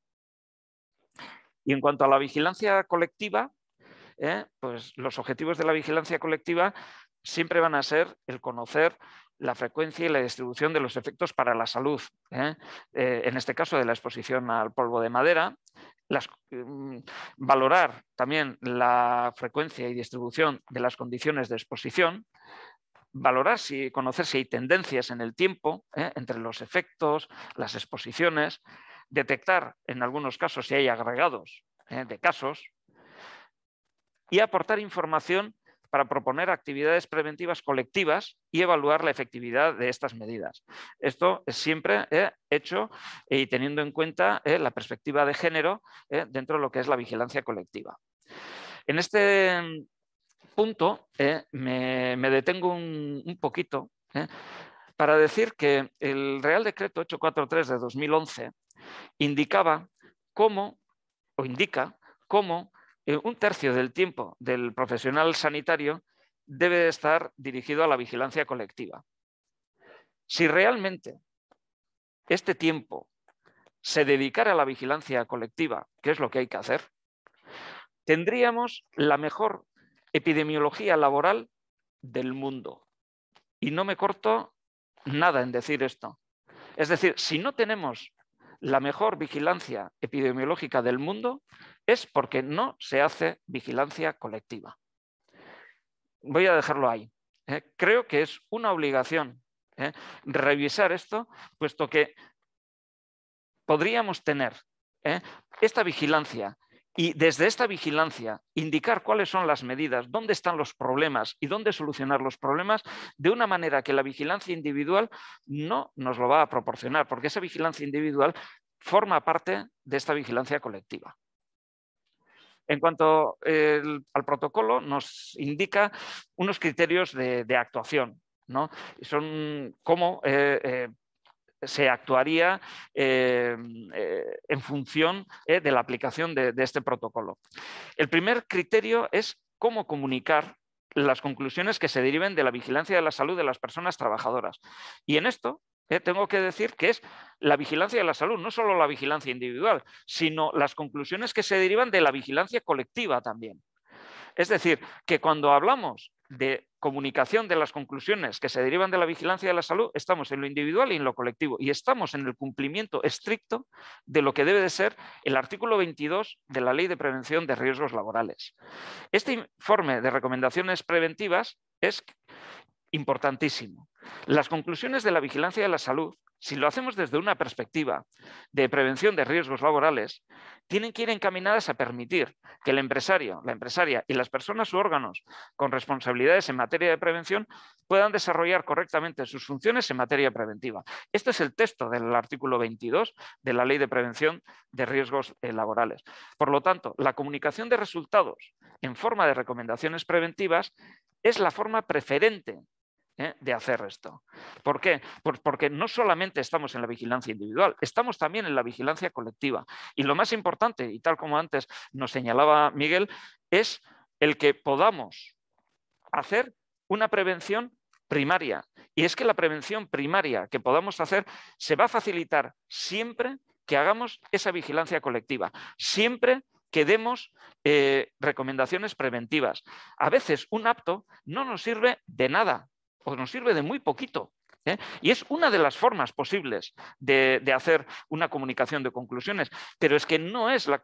Y en cuanto a la vigilancia colectiva, pues los objetivos de la vigilancia colectiva siempre van a ser el conocer la frecuencia y la distribución de los efectos para la salud, ¿eh? Eh, en este caso de la exposición al polvo de madera, las, mm, valorar también la frecuencia y distribución de las condiciones de exposición, valorar si conocer si hay tendencias en el tiempo ¿eh? entre los efectos, las exposiciones, detectar en algunos casos si hay agregados de casos y aportar información para proponer actividades preventivas colectivas y evaluar la efectividad de estas medidas. Esto es siempre eh, hecho y teniendo en cuenta eh, la perspectiva de género eh, dentro de lo que es la vigilancia colectiva. En este punto me, detengo un, un poquito para decir que el Real Decreto 843 de 2011 indicaba cómo, o indica cómo eh, un tercio del tiempo del profesional sanitario debe estar dirigido a la vigilancia colectiva. Si realmente este tiempo se dedicara a la vigilancia colectiva, que es lo que hay que hacer, tendríamos la mejor epidemiología laboral del mundo. Y no me corto nada en decir esto. Es decir, si no tenemos la mejor vigilancia epidemiológica del mundo es porque no se hace vigilancia colectiva. Voy a dejarlo ahí. ¿eh? Creo que es una obligación ¿eh? revisar esto, puesto que podríamos tener ¿eh? esta vigilancia y desde esta vigilancia, indicar cuáles son las medidas, dónde están los problemas y dónde solucionar los problemas de una manera que la vigilancia individual no nos lo va a proporcionar, porque esa vigilancia individual forma parte de esta vigilancia colectiva. En cuanto eh, al protocolo, nos indica unos criterios de, actuación. ¿no? Son cómo eh, eh, se actuaría em, eh, en función eh, de la aplicación de, este protocolo. El primer criterio es cómo comunicar las conclusiones que se deriven de la vigilancia de la salud de las personas trabajadoras. Y en esto eh, tengo que decir que es la vigilancia de la salud, no solo la vigilancia individual, sino las conclusiones que se derivan de la vigilancia colectiva también. Es decir, que cuando hablamos de comunicación de las conclusiones que se derivan de la vigilancia de la salud, estamos en lo individual y en lo colectivo, y estamos en el cumplimiento estricto de lo que debe de ser el artículo 22 de la Ley de Prevención de Riesgos Laborales. Este informe de recomendaciones preventivas es importantísimo. Las conclusiones de la vigilancia de la salud si lo hacemos desde una perspectiva de prevención de riesgos laborales, tienen que ir encaminadas a permitir que el empresario, la empresaria y las personas u órganos con responsabilidades en materia de prevención puedan desarrollar correctamente sus funciones en materia preventiva. Este es el texto del artículo 22 de la Ley de Prevención de Riesgos eh, Laborales. Por lo tanto, la comunicación de resultados en forma de recomendaciones preventivas es la forma preferente ¿eh? de hacer esto. ¿Por qué? Pues porque no solamente estamos en la vigilancia individual, estamos también en la vigilancia colectiva. Y lo más importante, y tal como antes nos señalaba Miguel, es el que podamos hacer una prevención primaria. Y es que la prevención primaria que podamos hacer se va a facilitar siempre que hagamos esa vigilancia colectiva, siempre que demos eh, recomendaciones preventivas. A veces un apto no nos sirve de nada o nos sirve de muy poquito. ¿eh? Y es una de las formas posibles de, hacer una comunicación de conclusiones, pero es que no es la,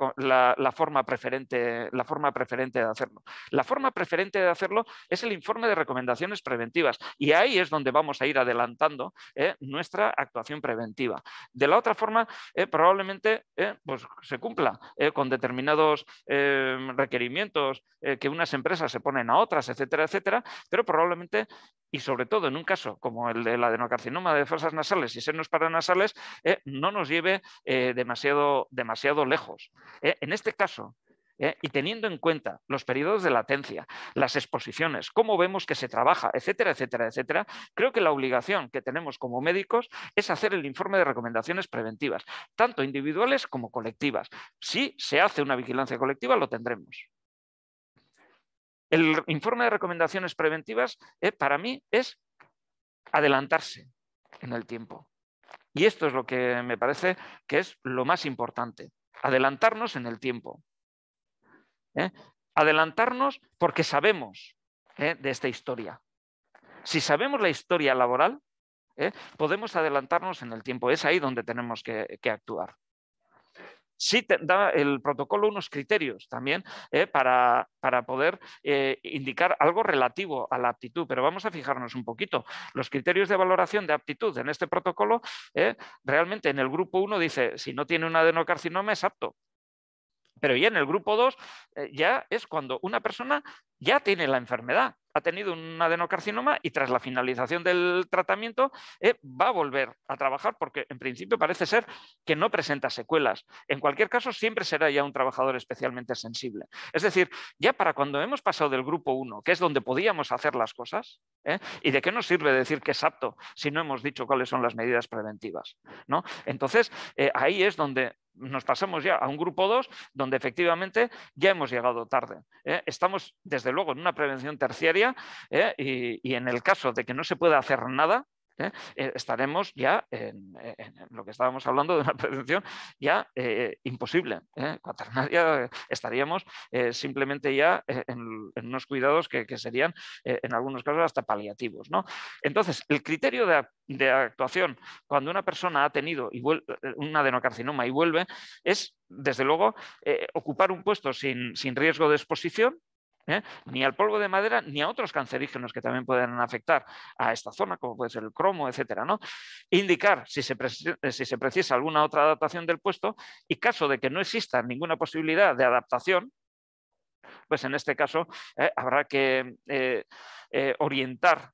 forma preferente, la forma preferente de hacerlo. La forma preferente de hacerlo es el informe de recomendaciones preventivas y ahí es donde vamos a ir adelantando ¿eh? nuestra actuación preventiva. De la otra forma, eh, probablemente pues se cumpla con determinados requerimientos que unas empresas se ponen a otras, etcétera, etcétera, pero probablemente y sobre todo en un caso como el de la adenocarcinoma de fosas nasales y senos paranasales eh, no nos lleve eh, demasiado, demasiado, lejos. Eh. en este caso, y teniendo en cuenta los periodos de latencia, las exposiciones, cómo vemos que se trabaja, etcétera, etcétera, etcétera, creo que la obligación que tenemos como médicos es hacer el informe de recomendaciones preventivas, tanto individuales como colectivas. Si se hace una vigilancia colectiva, lo tendremos. El informe de recomendaciones preventivas para mí es adelantarse en el tiempo. Y esto es lo que me parece que es lo más importante, adelantarnos en el tiempo. ¿eh? Adelantarnos porque sabemos ¿eh? de esta historia. Si sabemos la historia laboral, ¿eh? podemos adelantarnos en el tiempo. Es ahí donde tenemos que actuar sí da el protocolo unos criterios también eh, para, poder eh, indicar algo relativo a la aptitud, pero vamos a fijarnos un poquito. Los criterios de valoración de aptitud en este protocolo, eh, realmente en el grupo 1 dice, si no tiene un adenocarcinoma es apto. Pero ya en el grupo 2 ya es cuando una persona ya tiene la enfermedad ha tenido un adenocarcinoma y tras la finalización del tratamiento eh, va a volver a trabajar porque en principio parece ser que no presenta secuelas. En cualquier caso, siempre será ya un trabajador especialmente sensible. Es decir, ya para cuando hemos pasado del grupo 1, que es donde podíamos hacer las cosas, ¿eh? ¿y de qué nos sirve decir que es apto si no hemos dicho cuáles son las medidas preventivas? ¿no? Entonces, eh, ahí es donde nos pasamos ya a un grupo 2 donde efectivamente ya hemos llegado tarde. ¿eh? Estamos, desde luego, en una prevención terciaria ¿eh? y en el caso de que no se pueda hacer nada, ¿eh? Eh, estaremos ya eh, en, lo que estábamos hablando de una prevención ya imposible. estaríamos simplemente ya en, unos cuidados que, serían en algunos casos hasta paliativos. ¿no? Entonces, el criterio de, actuación cuando una persona ha tenido un adenocarcinoma y vuelve es desde luego, ocupar un puesto sin, riesgo de exposición, ¿eh? ni al polvo de madera ni a otros cancerígenos que también pueden afectar a esta zona, como puede ser el cromo, etcétera. ¿no? Indicar eh, si se, precisa alguna otra adaptación del puesto y caso de que no exista ninguna posibilidad de adaptación, pues en este caso eh, habrá que orientar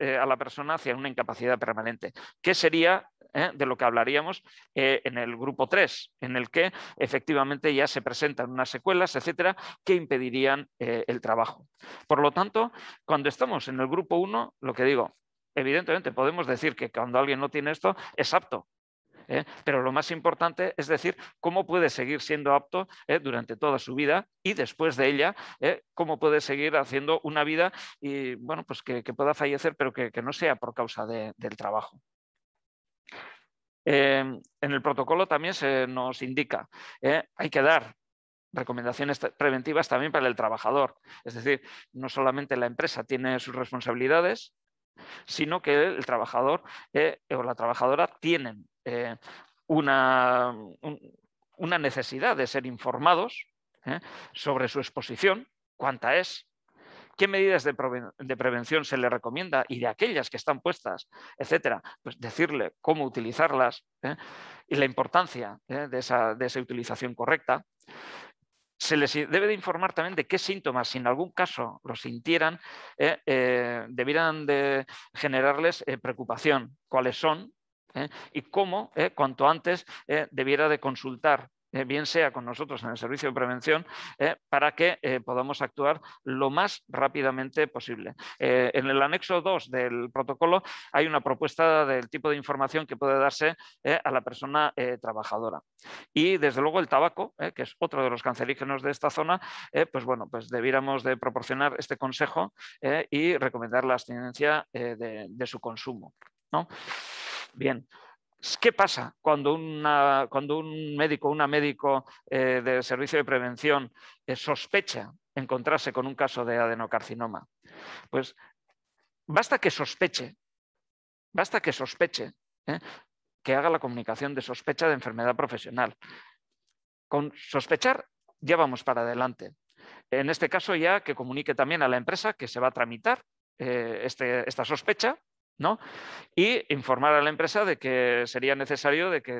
a la persona hacia una incapacidad permanente, que sería ¿eh? de lo que hablaríamos eh, en el grupo 3, en el que efectivamente ya se presentan unas secuelas, etcétera, que impedirían eh, el trabajo. Por lo tanto, cuando estamos en el grupo 1, lo que digo, evidentemente podemos decir que cuando alguien no tiene esto, es apto. Pero lo más importante es decir cómo puede seguir siendo apto durante toda su vida y después de ella, cómo puede seguir haciendo una vida y bueno, pues que, pueda fallecer, pero que, no sea por causa del trabajo. Em, en el protocolo también se nos indica, ¿eh? hay que dar recomendaciones preventivas también para el trabajador. Es decir, no solamente la empresa tiene sus responsabilidades, sino que el trabajador eh, o la trabajadora tienen eh, una, necesidad de ser informados sobre su exposición, cuánta es, ¿Qué medidas de, prevención se le recomienda y de aquellas que están puestas, etcétera? Pues decirle cómo utilizarlas ¿eh? y la importancia ¿eh? de, esa, utilización correcta se les debe de informar también de qué síntomas, si en algún caso lo sintieran, ¿eh? debieran de generarles preocupación, cuáles son y cómo, cuanto antes, debiera de consultar eh, bien sea con nosotros en el servicio de prevención, eh, para que eh, podamos actuar lo más rápidamente posible. en el anexo 2 del protocolo hay una propuesta del tipo de información que puede darse a la persona trabajadora. Y desde luego el tabaco, que es otro de los cancerígenos de esta zona, pues bueno, pues debiéramos de proporcionar este consejo y recomendar la abstinencia de, de, su consumo. ¿no? Bien. ¿Qué pasa cuando, un médico o una médico eh, de servicio de prevención eh, sospecha encontrarse con un caso de adenocarcinoma? Pues basta que sospeche, basta que sospeche, ¿eh? que haga la comunicación de sospecha de enfermedad profesional. Con sospechar ya vamos para adelante. En este caso ya que comunique también a la empresa que se va a tramitar este, esta sospecha y informar a la empresa de que sería necesario de que,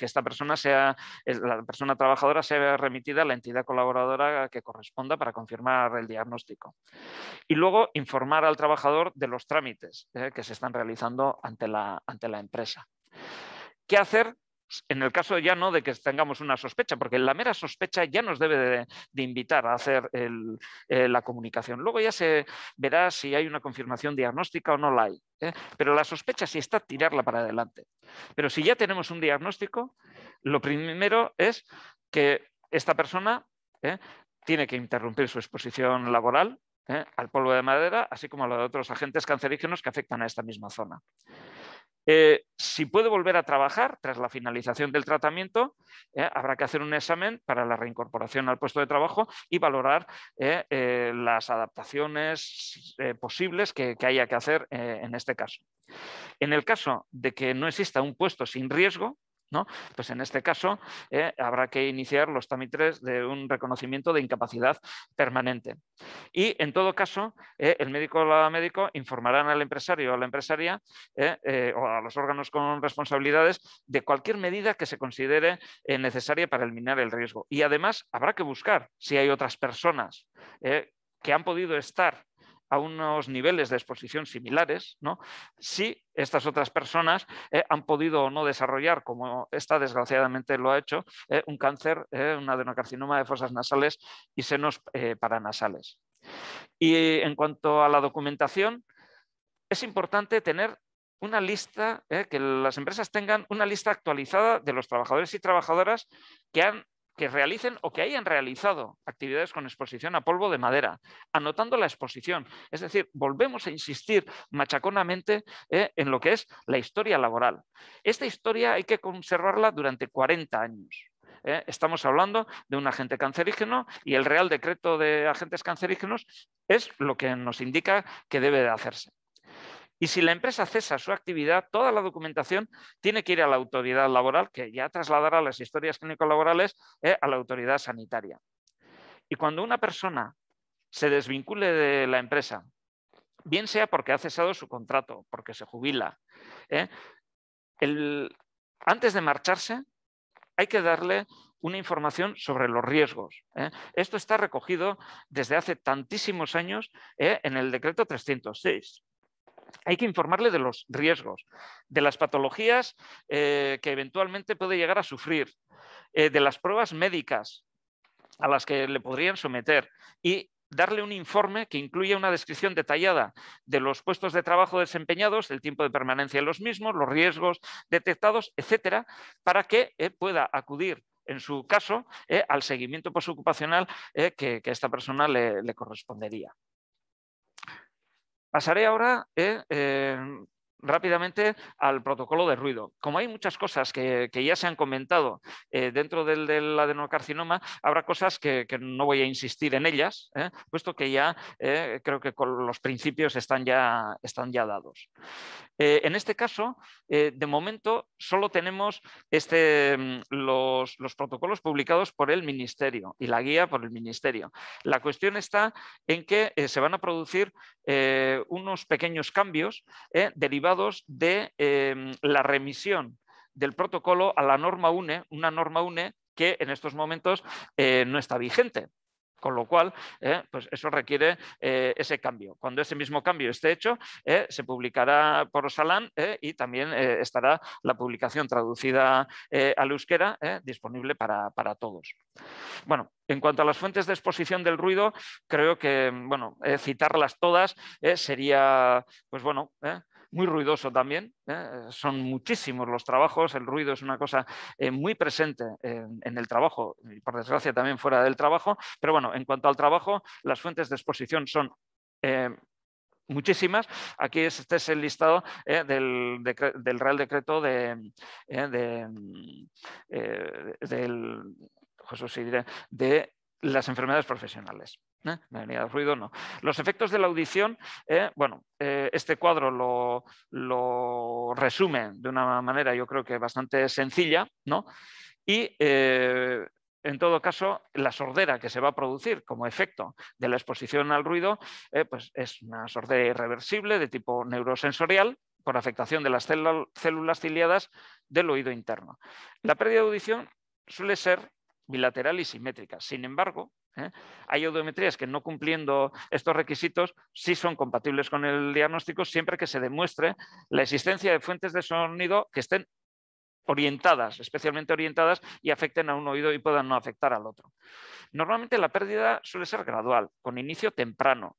esta persona sea, eh, la persona trabajadora sea remitida a la entidad colaboradora que corresponda para confirmar el diagnóstico. Y luego informar al trabajador de los trámites eh, que se están realizando ante la, ante la empresa. ¿Qué hacer en el caso ya no de que tengamos una sospecha, porque la mera sospecha ya nos debe de, invitar a hacer eh, la comunicación. Luego ya se verá si hay una confirmación diagnóstica o no la hay. ¿eh? Pero la sospecha sí está tirarla para adelante. Pero si ya tenemos un diagnóstico, lo primero es que esta persona ¿eh? tiene que interrumpir su exposición laboral al polvo de madera, así como a los otros agentes cancerígenos que afectan a esta misma zona. Eh, si puede volver a trabajar tras la finalización del tratamiento, eh, habrá que hacer un examen para la reincorporación al puesto de trabajo y valorar eh, las adaptaciones posibles que, haya que hacer en este caso. En el caso de que no exista un puesto sin riesgo, pues en este caso eh, habrá que iniciar los trámites de un reconocimiento de incapacidad permanente. Y en todo caso, eh, el médico o la médico informarán al empresario o a la empresaria eh, o a los órganos con responsabilidades de cualquier medida que se considere necesaria para eliminar el riesgo. Y además habrá que buscar si hay otras personas que han podido estar a unos niveles de exposición similares, ¿no? si estas otras personas eh, han podido o no desarrollar, como esta desgraciadamente lo ha hecho, eh, un cáncer, eh, un adenocarcinoma de fosas nasales y senos eh, paranasales. Y en cuanto a la documentación, es importante tener una lista, que las empresas tengan una lista actualizada de los trabajadores y trabajadoras que han que realicen o que hayan realizado actividades con exposición a polvo de madera, anotando la exposición. Es decir, volvemos a insistir machaconamente eh, en lo que es la historia laboral. Esta historia hay que conservarla durante 40 años. Eh. estamos hablando de un agente cancerígeno y el Real Decreto de Agentes Cancerígenos es lo que nos indica que debe de hacerse. Y si la empresa cesa su actividad, toda la documentación tiene que ir a la autoridad laboral, que ya trasladará las historias clínico-laborales eh, a la autoridad sanitaria. Y cuando una persona se desvincule de la empresa, bien sea porque ha cesado su contrato, porque se jubila, eh, antes de marcharse hay que darle una información sobre los riesgos. Eh. Esto está recogido desde hace tantísimos años en el decreto 306 hay que informarle de los riesgos, de las patologías eh, que eventualmente puede llegar a sufrir, eh, de las pruebas médicas a las que le podrían someter y darle un informe que incluya una descripción detallada de los puestos de trabajo desempeñados, el tiempo de permanencia en los mismos, los riesgos detectados, etcétera, para que eh, pueda acudir en su caso al seguimiento posocupacional que, que, a esta persona le correspondería. Pasaré ahora eh, em, rápidamente al protocolo de ruido. Como hay muchas cosas que, ya se han comentado eh, dentro del, adenocarcinoma, habrá cosas que, no voy a insistir en ellas, ¿eh? puesto que ya eh, creo que con los principios están ya, están ya dados. en este caso, de momento, solo tenemos este, mm, los protocolos publicados por el Ministerio y la guía por el Ministerio. La cuestión está en que se van a producir unos pequeños cambios derivados de em, la remisión del protocolo a la norma UNE, una norma UNE que en estos momentos eh, no está vigente. Con lo cual, eh, pues eso requiere eh, ese cambio. Cuando ese mismo cambio esté hecho, se publicará por Salán y también estará la publicación traducida al euskera disponible para, para, todos. Bueno, en cuanto a las fuentes de exposición del ruido, creo que bueno, citarlas todas sería, pues bueno, muy ruidoso también. ¿eh? Son muchísimos los trabajos, el ruido es una cosa eh, muy presente en, el trabajo y por desgracia también fuera del trabajo. Pero bueno, en cuanto al trabajo, las fuentes de exposición son... Eh, muchísimas. Aquí este es el listado del, del, Real Decreto de, del, pues, de las enfermedades profesionales. La eh, pérdida al ruido no. Los efectos de la audición, eh, bueno, eh, este cuadro lo, lo resume de una manera yo creo que bastante sencilla, ¿no? Y en todo caso, la sordera que se va a producir como efecto de la exposición al ruido, pues es una sordera irreversible de tipo neurosensorial por afectación de las células ciliadas del oído interno. La pérdida de audición suele ser bilateral y simétrica. Sin embargo, ¿eh? Hay audiometrías que no cumpliendo estos requisitos sí son compatibles con el diagnóstico siempre que se demuestre la existencia de fuentes de sonido que estén orientadas, especialmente orientadas y afecten a un oído y puedan no afectar al otro. Normalmente la pérdida suele ser gradual, con inicio temprano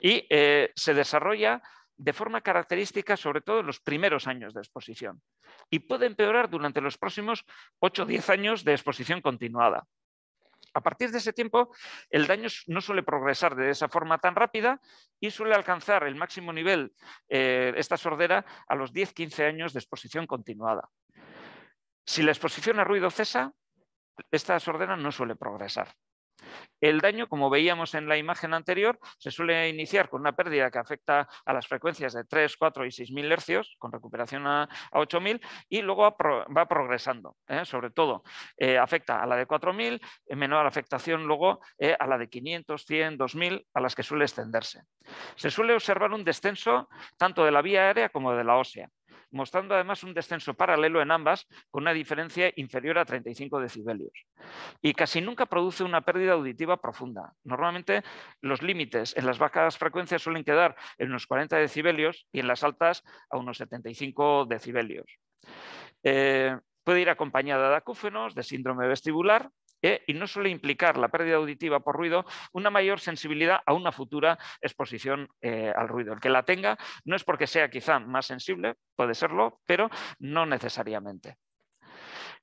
y eh, se desarrolla de forma característica sobre todo en los primeros años de exposición y puede empeorar durante los próximos 8 o 10 años de exposición continuada a partir de ese tiempo, el daño no suele progresar de esa forma tan rápida y suele alcanzar el máximo nivel, eh, esta sordera, a los 10-15 años de exposición continuada. Si la exposición a ruido cesa, esta sordera no suele progresar. El daño, como veíamos en la imagen anterior, se suele iniciar con una pérdida que afecta a las frecuencias de 3, 4 y 6.000 hercios, con recuperación a, 8.000, y luego va progresando. ¿eh? Sobre todo, eh, afecta a la de 4.000, menor afectación luego eh, a la de 500, 100, 2.000, a las que suele extenderse. Se suele observar un descenso tanto de la vía aérea como de la ósea mostrando además un descenso paralelo en ambas con una diferencia inferior a 35 decibelios. Y casi nunca produce una pérdida auditiva profunda. Normalmente los límites en las bajas frecuencias suelen quedar en unos 40 decibelios y en las altas a unos 75 decibelios. Eh, puede ir acompañada de acúfenos, de síndrome vestibular y no suele implicar la pérdida auditiva por ruido una mayor sensibilidad a una futura exposición eh, al ruido. El que la tenga no es porque sea quizá más sensible, puede serlo, pero no necesariamente.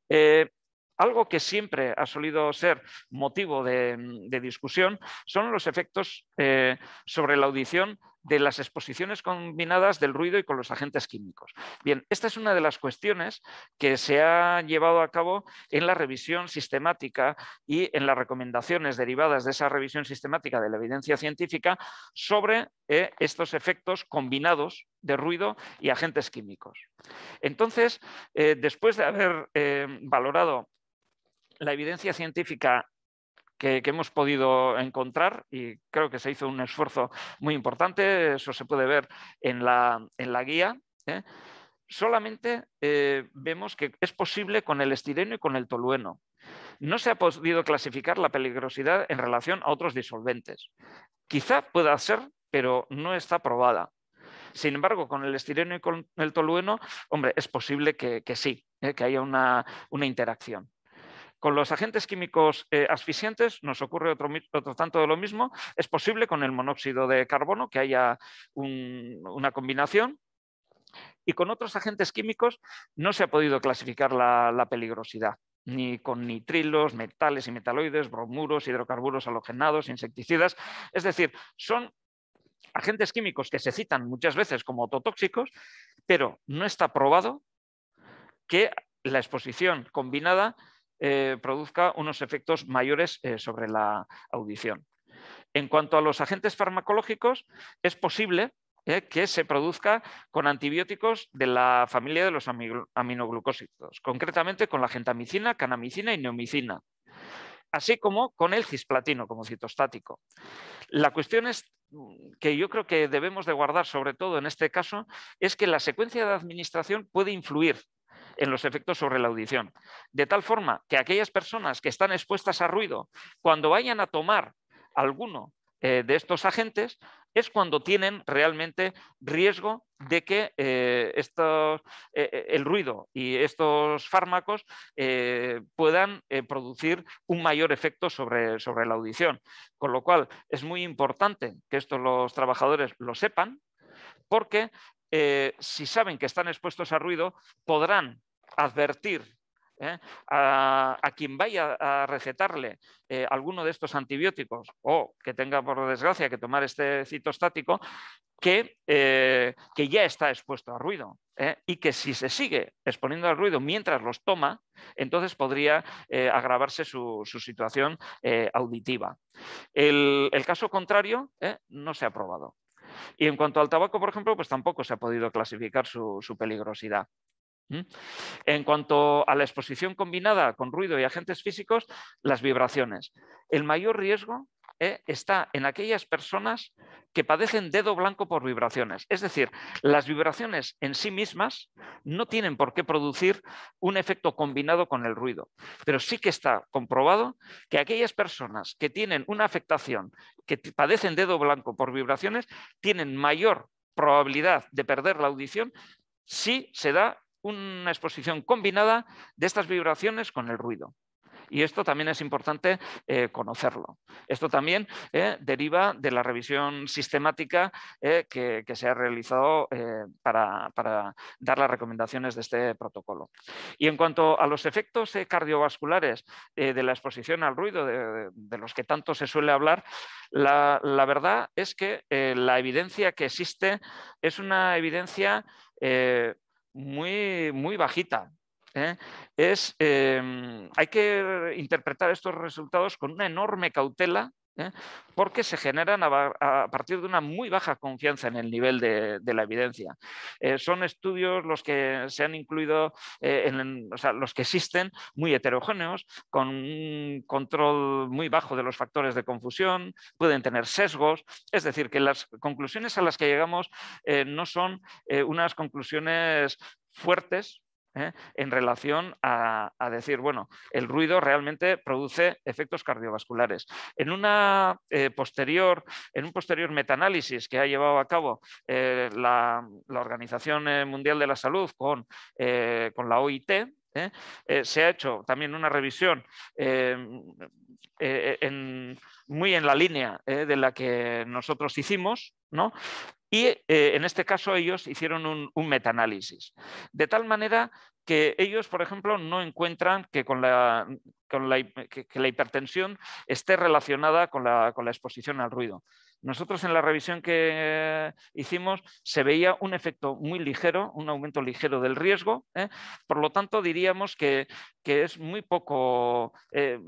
Eh, algo que siempre ha solido ser motivo de discusión son los efectos eh, sobre la audición de las exposiciones combinadas del ruido y con los agentes químicos. Bien, esta es una de las cuestiones que se ha llevado a cabo en la revisión sistemática y en las recomendaciones derivadas de esa revisión sistemática de la evidencia científica sobre eh, estos efectos combinados de ruido y agentes químicos. Entonces, eh, después de haber eh, valorado la evidencia científica que, hemos podido encontrar y creo que se hizo un esfuerzo muy importante, eso se puede ver en la, guía. ¿eh? Solamente eh, vemos que es posible con el estireno y con el tolueno. No se ha podido clasificar la peligrosidad en relación a otros disolventes. Quizá pueda ser, pero no está probada. Sin embargo, con el estireno y con el tolueno, hombre, es posible que, sí, ¿eh? que haya una interacción. Con los agentes químicos eh, asfixiantes nos ocurre otro, tanto de lo mismo. Es posible con el monóxido de carbono que haya una combinación. Y con otros agentes químicos no se ha podido clasificar la, la peligrosidad ni con nitrilos, metales y metaloides, bromuros, hidrocarburos halogenados, insecticidas. Es decir, son agentes químicos que se citan muchas veces como autotóxicos, pero no está probado que la exposición combinada eh, produzca unos efectos mayores eh, sobre la audición. En cuanto a los agentes farmacológicos, es posible eh, que se produzca con antibióticos de la familia de los aminoglucósidos, concretamente con la gentamicina, canamicina y neomicina, así como con el cisplatino como citostático. La cuestión es mm, que yo creo que debemos de guardar sobre todo en este caso es que la secuencia de administración puede influir en los efectos sobre la audición. De tal forma que aquellas personas que están expuestas a ruido, cuando vayan a tomar alguno eh, de estos agentes, es cuando tienen realmente riesgo de que eh, eh, el ruido y estos fármacos puedan producir un mayor efecto sobre, sobre la audición. Con lo cual, es muy importante que estos los trabajadores lo sepan, porque eh, si saben que están expuestos a ruido, podrán advertir ¿eh? a, quien vaya a recetarle eh, alguno de estos antibióticos o que tenga, por desgracia, que tomar este citostático, que, que ya está expuesto a ruido. y que si se sigue exponiendo al ruido mientras los toma, entonces podría agravarse su, situación auditiva. el, caso contrario no se ha probado. Y en cuanto al tabaco, por ejemplo, pues tampoco se ha podido clasificar su, peligrosidad. En cuanto a la exposición combinada con ruido y agentes físicos, las vibraciones. El mayor riesgo eh, está en aquellas personas que padecen dedo blanco por vibraciones. Es decir, las vibraciones en sí mismas no tienen por qué producir un efecto combinado con el ruido, pero sí que está comprobado que aquellas personas que tienen una afectación, que padecen dedo blanco por vibraciones, tienen mayor probabilidad de perder la audición si se da una exposición combinada de estas vibraciones con el ruido. Y esto también es importante eh, conocerlo. Esto también eh, deriva de la revisión sistemática eh, que, se ha realizado para, dar las recomendaciones de este protocolo. Y en cuanto a los efectos cardiovasculares de la exposición al ruido, de, los que tanto se suele hablar, la, la verdad es que la evidencia que existe es una evidencia... Muy, muy, bajita. ¿eh? es em, hay que interpretar estos resultados con una enorme cautela ¿eh? porque se generan a, partir de una muy baja confianza en el nivel de, la evidencia. Eh, son estudios los que se han incluido, los que existen, muy heterogéneos, con un control muy bajo de los factores de confusión, pueden tener sesgos, es decir, que las conclusiones a las que llegamos no son unas conclusiones fuertes, ¿eh? en relación a, decir, bueno, el ruido realmente produce efectos cardiovasculares. En, una, eh, posterior, en un posterior metanálisis que ha llevado a cabo eh, la, Organización Mundial de la Salud con la OIT, ¿eh? Eh, se ha hecho también una revisión eh, muy en la línea de la que nosotros hicimos, ¿no? Y en este caso ellos hicieron un, un metaanálisis. De tal manera que ellos, por ejemplo, no encuentran que, la, hipertensión esté relacionada con la exposición al ruido. Nosotros en la revisión que hicimos se veía un efecto muy ligero, un aumento ligero del riesgo. ¿eh? Por lo tanto, diríamos que, es muy poco eh,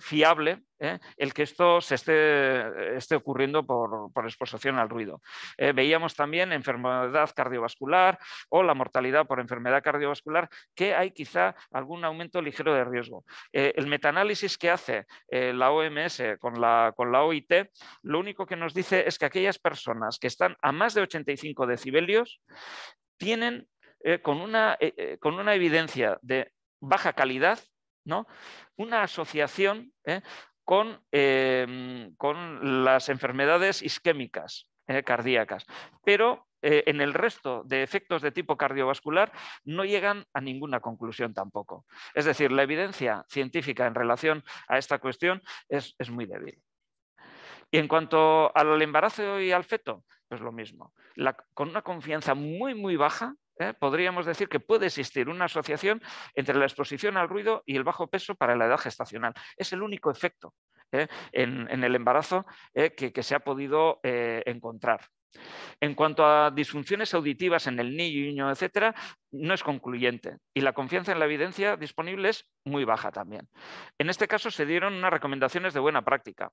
fiable ¿eh? el que esto se esté, ocurriendo por, exposición al ruido. Eh, veíamos también enfermedad cardiovascular o la mortalidad por enfermedad cardiovascular, que hay quizá algún aumento ligero de riesgo. Eh, el metaanálisis que hace la OMS con la, con la OIT, lo único que nos dice es que aquellas personas que están a más de 85 decibelios tienen con, una, con una evidencia de baja calidad, ¿no? una asociación Em, con, las enfermedades isquémicas eh, cardíacas. Pero eh, en el resto de efectos de tipo cardiovascular no llegan a ninguna conclusión tampoco. Es decir, la evidencia científica en relación a esta cuestión es, muy débil. Y en cuanto al embarazo y al feto, es pues lo mismo. con una confianza muy, muy baja ¿eh? podríamos decir que puede existir una asociación entre la exposición al ruido y el bajo peso para la edad gestacional. Es el único efecto ¿eh? en, el embarazo ¿eh? que, se ha podido encontrar. En cuanto a disfunciones auditivas en el niño, etcétera, no es concluyente y la confianza en la evidencia disponible es muy baja también. En este caso se dieron unas recomendaciones de buena práctica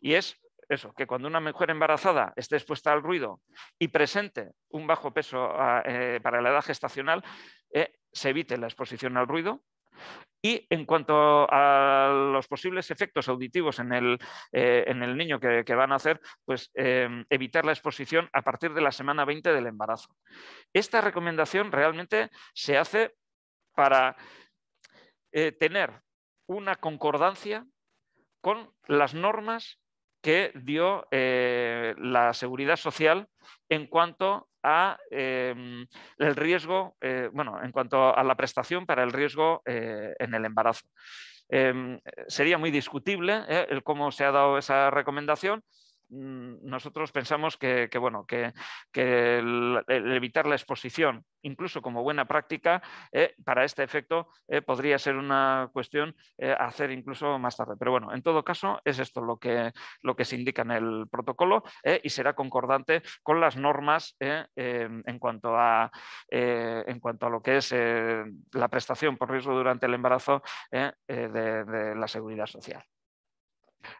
y es eso, que cuando una mujer embarazada esté expuesta al ruido y presente un bajo peso ah, eh, para la edad gestacional, eh, se evite la exposición al ruido. Y en cuanto a los posibles efectos auditivos en el, eh, niño que, van a hacer, pues em, evitar la exposición a partir de la semana 20 del embarazo. Esta recomendación realmente se hace para tener una concordancia con las normas que dio eh, la seguridad social en cuanto a em, el riesgo, eh, bueno, en cuanto a la prestación para el riesgo eh, en el embarazo. Em, sería muy discutible el cómo se ha dado esa recomendación, Mm, nosotros pensamos que, bueno, que, evitar la exposición, incluso como buena práctica, eh, para este efecto eh, podría ser una cuestión eh, hacer incluso más tarde. Pero bueno, en todo caso, es esto lo que, lo que se indica en el protocolo y será concordante con las normas em, en, cuanto a, en cuanto a lo que es la prestación por riesgo durante el embarazo de la seguridad social.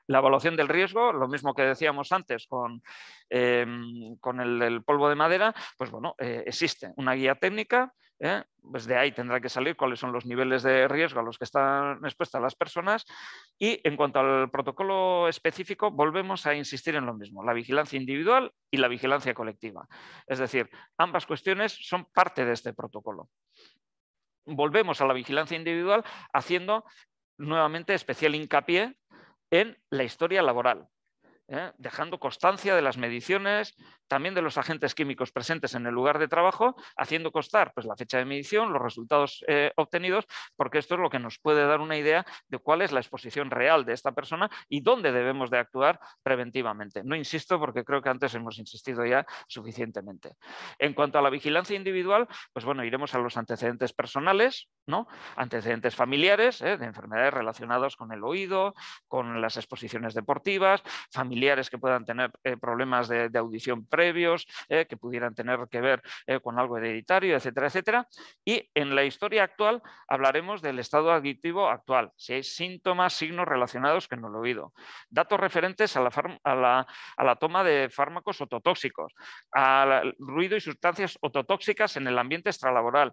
La evaluación del riesgo, lo mismo que decíamos antes con, em, el, polvo de madera, pues bueno, eh, existe una guía técnica. ¿eh? pues de ahí tendrá que salir cuáles son los niveles de riesgo a los que están expuestas las personas. Y en cuanto al protocolo específico, volvemos a insistir en lo mismo, la vigilancia individual y la vigilancia colectiva. Es decir, ambas cuestiones son parte de este protocolo. Volvemos a la vigilancia individual haciendo nuevamente especial hincapié en la historia laboral. ¿eh? dejando constancia de las mediciones, también de los agentes químicos presentes en el lugar de trabajo, haciendo constar pues, la fecha de medición, los resultados eh, obtenidos, porque esto es lo que nos puede dar una idea de cuál es la exposición real de esta persona y dónde debemos de actuar preventivamente. No insisto porque creo que antes hemos insistido ya suficientemente. En cuanto a la vigilancia individual, pues bueno, iremos a los antecedentes personales, ¿no? antecedentes familiares, ¿eh? de enfermedades relacionadas con el oído, con las exposiciones deportivas, familiares familiares que puedan tener eh, problemas de, audición previos, eh, que pudieran tener que ver eh, con algo hereditario, etcétera, etcétera. Y en la historia actual hablaremos del estado adictivo actual, si hay síntomas, signos relacionados que no lo he oído. Datos referentes a la, a la toma de fármacos ototóxicos, al ruido y sustancias ototóxicas en el ambiente extralaboral,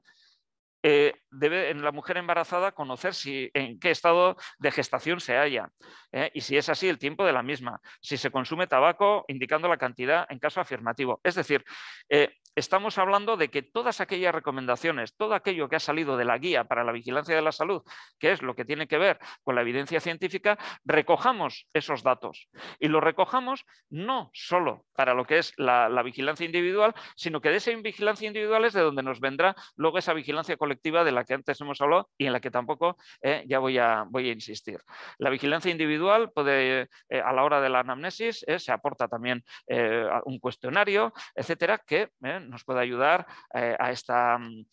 eh, debe en la mujer embarazada conocer si, en qué estado de gestación se halla ¿eh? y si es así el tiempo de la misma, si se consume tabaco, indicando la cantidad en caso afirmativo. Es decir, eh, estamos hablando de que todas aquellas recomendaciones, todo aquello que ha salido de la guía para la vigilancia de la salud, que es lo que tiene que ver con la evidencia científica, recojamos esos datos y los recojamos no solo para lo que es la, la vigilancia individual, sino que de esa vigilancia individual es de donde nos vendrá luego esa vigilancia colectiva de la que antes hemos hablado y en la que tampoco eh, ya voy a, voy a insistir. La vigilancia individual puede, eh, a la hora de la anamnesis, eh, se aporta también un cuestionario, etcétera, que nos puede ayudar a, esta, mm,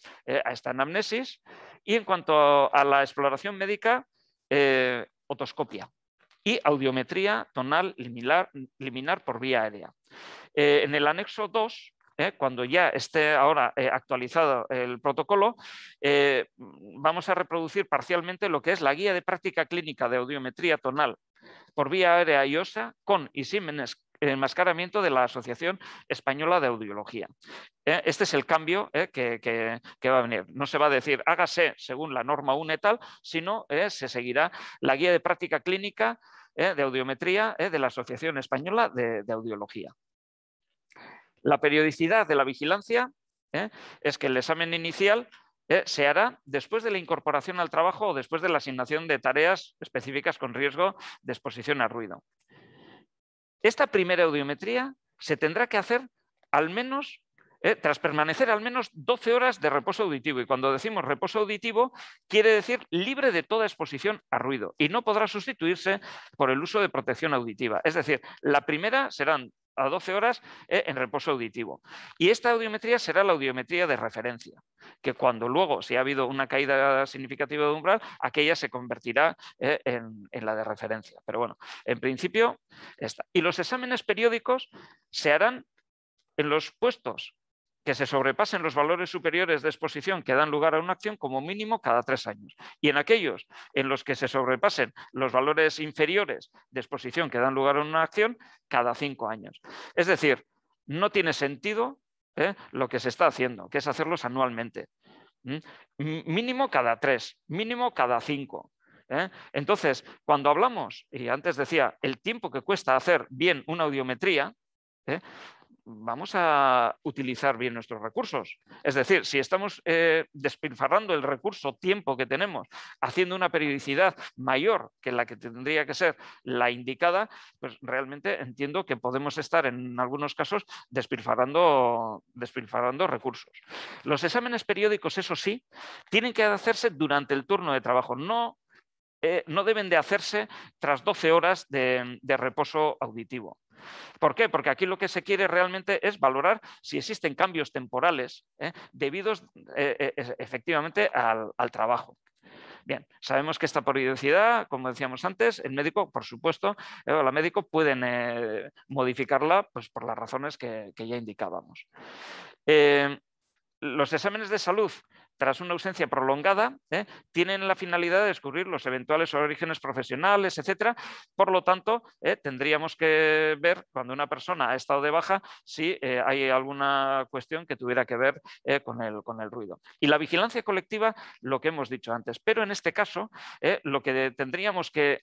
a esta anamnesis. Y en cuanto a la exploración médica, otoscopia y audiometría tonal liminar, liminar por vía aérea. en el anexo 2 ¿eh? cuando ya esté ahora eh, actualizado el protocolo, eh, vamos a reproducir parcialmente lo que es la guía de práctica clínica de audiometría tonal por vía aérea y con y sin enmascaramiento de la Asociación Española de Audiología. Este es el cambio que, va a venir. No se va a decir hágase según la norma e tal, sino se seguirá la guía de práctica clínica de audiometría de la Asociación Española de Audiología. La periodicidad de la vigilancia ¿eh? es que el examen inicial ¿eh? se hará después de la incorporación al trabajo o después de la asignación de tareas específicas con riesgo de exposición a ruido. Esta primera audiometría se tendrá que hacer al menos, ¿eh? tras permanecer al menos 12 horas de reposo auditivo. Y cuando decimos reposo auditivo, quiere decir libre de toda exposición a ruido y no podrá sustituirse por el uso de protección auditiva. Es decir, la primera serán a 12 horas eh, en reposo auditivo. Y esta audiometría será la audiometría de referencia, que cuando luego, si ha habido una caída significativa de umbral, aquella se convertirá eh, en, en, la de referencia. Pero bueno, en principio, está. Y los exámenes periódicos se harán en los puestos que se sobrepasen los valores superiores de exposición que dan lugar a una acción como mínimo cada tres años. Y en aquellos en los que se sobrepasen los valores inferiores de exposición que dan lugar a una acción cada cinco años. Es decir, no tiene sentido ¿eh? lo que se está haciendo, que es hacerlos anualmente. Mínimo cada tres, mínimo cada cinco. ¿eh? Entonces, cuando hablamos, y antes decía, el tiempo que cuesta hacer bien una audiometría, ¿eh? vamos a utilizar bien nuestros recursos. Es decir, si estamos eh, despilfarrando el recurso tiempo que tenemos, haciendo una periodicidad mayor que la que tendría que ser la indicada, pues realmente entiendo que podemos estar en algunos casos despilfarrando, despilfarrando recursos. Los exámenes periódicos, eso sí, tienen que hacerse durante el turno de trabajo, no eh, deben de hacerse tras 12 horas de, reposo auditivo. ¿Por qué? Porque aquí lo que se quiere realmente es valorar si existen cambios temporales ¿eh? debidos eh, eh, efectivamente al, trabajo. Bien, sabemos que esta periodicidad, como decíamos antes, el médico, por supuesto, o la médico pueden modificarla pues, por las razones que, ya indicábamos. los exámenes de salud, tras una ausencia prolongada, ¿eh? tienen la finalidad de descubrir los eventuales orígenes profesionales, etc. Por lo tanto, ¿eh? tendríamos que ver cuando una persona ha estado de baja si eh, hay alguna cuestión que tuviera que ver con, el, con el ruido. Y la vigilancia colectiva, lo que hemos dicho antes. Pero en este caso, lo que tendríamos que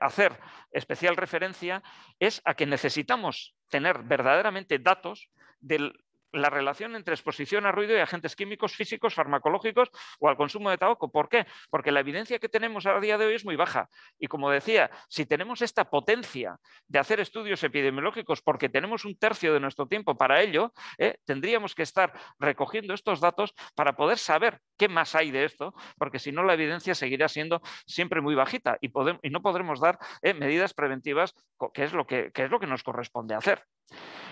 hacer especial referencia es a que necesitamos tener verdaderamente datos del la relación entre exposición a ruido y agentes químicos, físicos, farmacológicos o al consumo de tabaco. ¿Por qué? Porque la evidencia que tenemos a día de hoy es muy baja. Y como decía, si tenemos esta potencia de hacer estudios epidemiológicos porque tenemos un tercio de nuestro tiempo para ello, ¿eh? tendríamos que estar recogiendo estos datos para poder saber qué más hay de esto, porque si no la evidencia seguirá siendo siempre muy bajita y, no podremos dar ¿eh? medidas preventivas, que es, lo que, que es lo que nos corresponde hacer.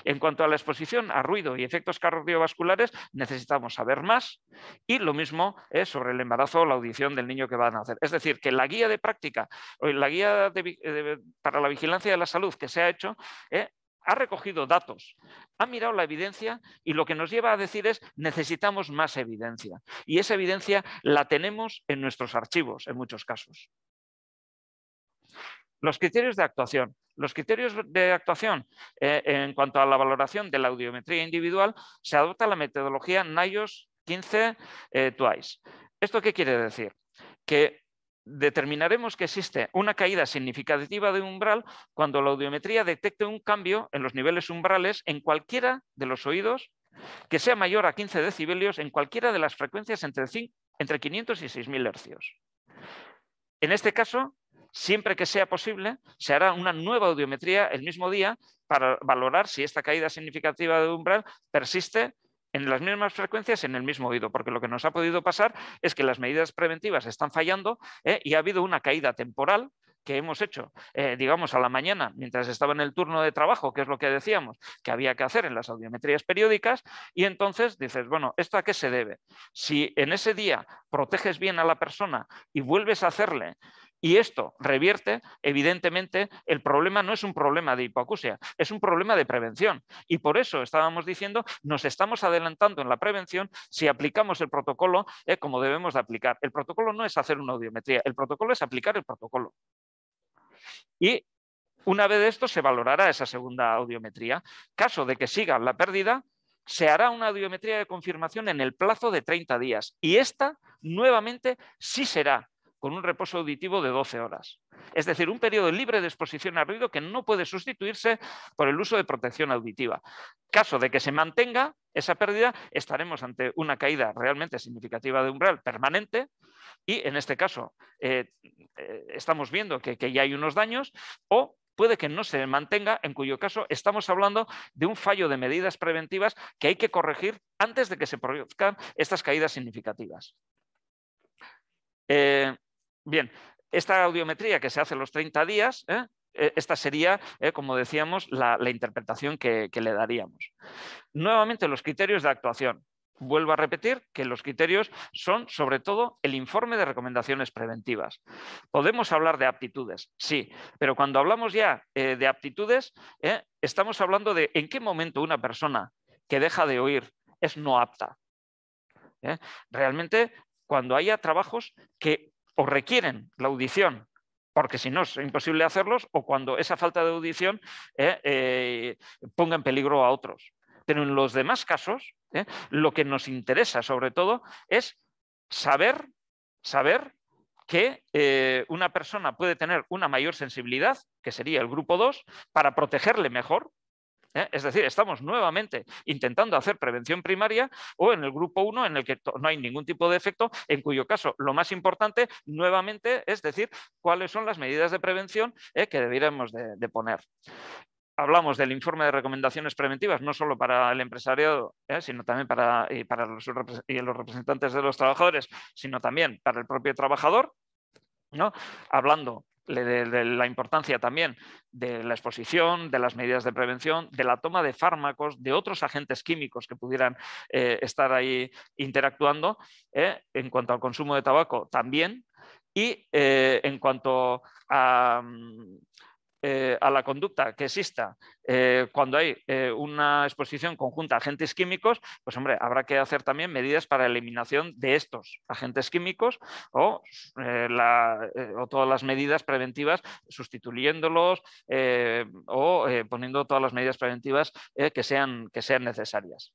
En cuanto a la exposición a ruido y efecto cardiovasculares, necesitamos saber más. Y lo mismo es sobre el embarazo o la audición del niño que va a nacer. Es decir, que la guía de práctica, la guía eh, para la vigilancia de la salud que se ha hecho, eh, ha recogido datos, ha mirado la evidencia y lo que nos lleva a decir es necesitamos más evidencia. Y esa evidencia la tenemos en nuestros archivos en muchos casos. Los criterios de actuación. Los criterios de actuación eh, en cuanto a la valoración de la audiometría individual se adopta la metodología NIOS 15 eh, TWICE. ¿Esto qué quiere decir? Que determinaremos que existe una caída significativa de umbral cuando la audiometría detecte un cambio en los niveles umbrales en cualquiera de los oídos que sea mayor a 15 decibelios en cualquiera de las frecuencias entre, 500 y 6.000 hercios. En este caso, Siempre que sea posible, se hará una nueva audiometría el mismo día para valorar si esta caída significativa de umbral persiste en las mismas frecuencias en el mismo oído, porque lo que nos ha podido pasar es que las medidas preventivas están fallando ¿eh? y ha habido una caída temporal que hemos hecho, eh, digamos, a la mañana, mientras estaba en el turno de trabajo, que es lo que decíamos que había que hacer en las audiometrías periódicas, y entonces dices, bueno, ¿esto a qué se debe? Si en ese día proteges bien a la persona y vuelves a hacerle y esto revierte, evidentemente, el problema no es un problema de hipoacusia, es un problema de prevención. Y por eso estábamos diciendo, nos estamos adelantando en la prevención si aplicamos el protocolo eh, como debemos de aplicar. El protocolo no es hacer una audiometría, el protocolo es aplicar el protocolo. Y una vez esto se valorará esa segunda audiometría. Caso de que siga la pérdida, se hará una audiometría de confirmación en el plazo de 30 días. Y esta, nuevamente, sí será con un reposo auditivo de 12 horas. Es decir, un periodo libre de exposición a ruido que no puede sustituirse por el uso de protección auditiva. Caso de que se mantenga esa pérdida, estaremos ante una caída realmente significativa de umbral permanente y en este caso eh, eh, estamos viendo que, ya hay unos daños o puede que no se mantenga, en cuyo caso estamos hablando de un fallo de medidas preventivas que hay que corregir antes de que se produzcan estas caídas significativas. Eh, Bien, esta audiometría que se hace los 30 días, ¿eh? e, esta sería, ¿eh? como decíamos, la, interpretación que, le daríamos. Nuevamente, los criterios de actuación. Vuelvo a repetir que los criterios son sobre todo el informe de recomendaciones preventivas. Podemos hablar de aptitudes, sí, pero cuando hablamos ya eh, de aptitudes, estamos hablando de en qué momento una persona que deja de oír es no apta. Realmente, cuando haya trabajos que o requieren la audición porque si no es imposible hacerlos, o cuando esa falta de audición eh, eh, ponga en peligro a otros. Pero en los demás casos, eh, lo que nos interesa sobre todo es saber, saber que una persona puede tener una mayor sensibilidad, que sería el grupo 2, para protegerle mejor, ¿eh? Es decir, estamos nuevamente intentando hacer prevención primaria o en el grupo 1 en el que no hay ningún tipo de efecto, en cuyo caso lo más importante nuevamente es decir cuáles son las medidas de prevención ¿eh? que debiéramos de, poner hablamos del informe de recomendaciones preventivas, no solo para el empresariado, ¿eh? sino también para, y los, los representantes de los trabajadores, sino también para el propio trabajador, ¿no? hablando la importancia también de la exposición, de las medidas de prevención, de la toma de fármacos, de otros agentes químicos que pudieran eh, estar ahí interactuando. ¿eh? en cuanto al consumo de tabaco, también. Y eh, en cuanto a, mm, eh, a la conducta que exista eh, cuando hay eh, una exposición conjunta a agentes químicos, pues hombre, habrá que hacer también medidas para eliminación de estos agentes químicos o, todas las medidas preventivas sustituyéndolos o poniendo todas las medidas preventivas que, sean, que sean necesarias.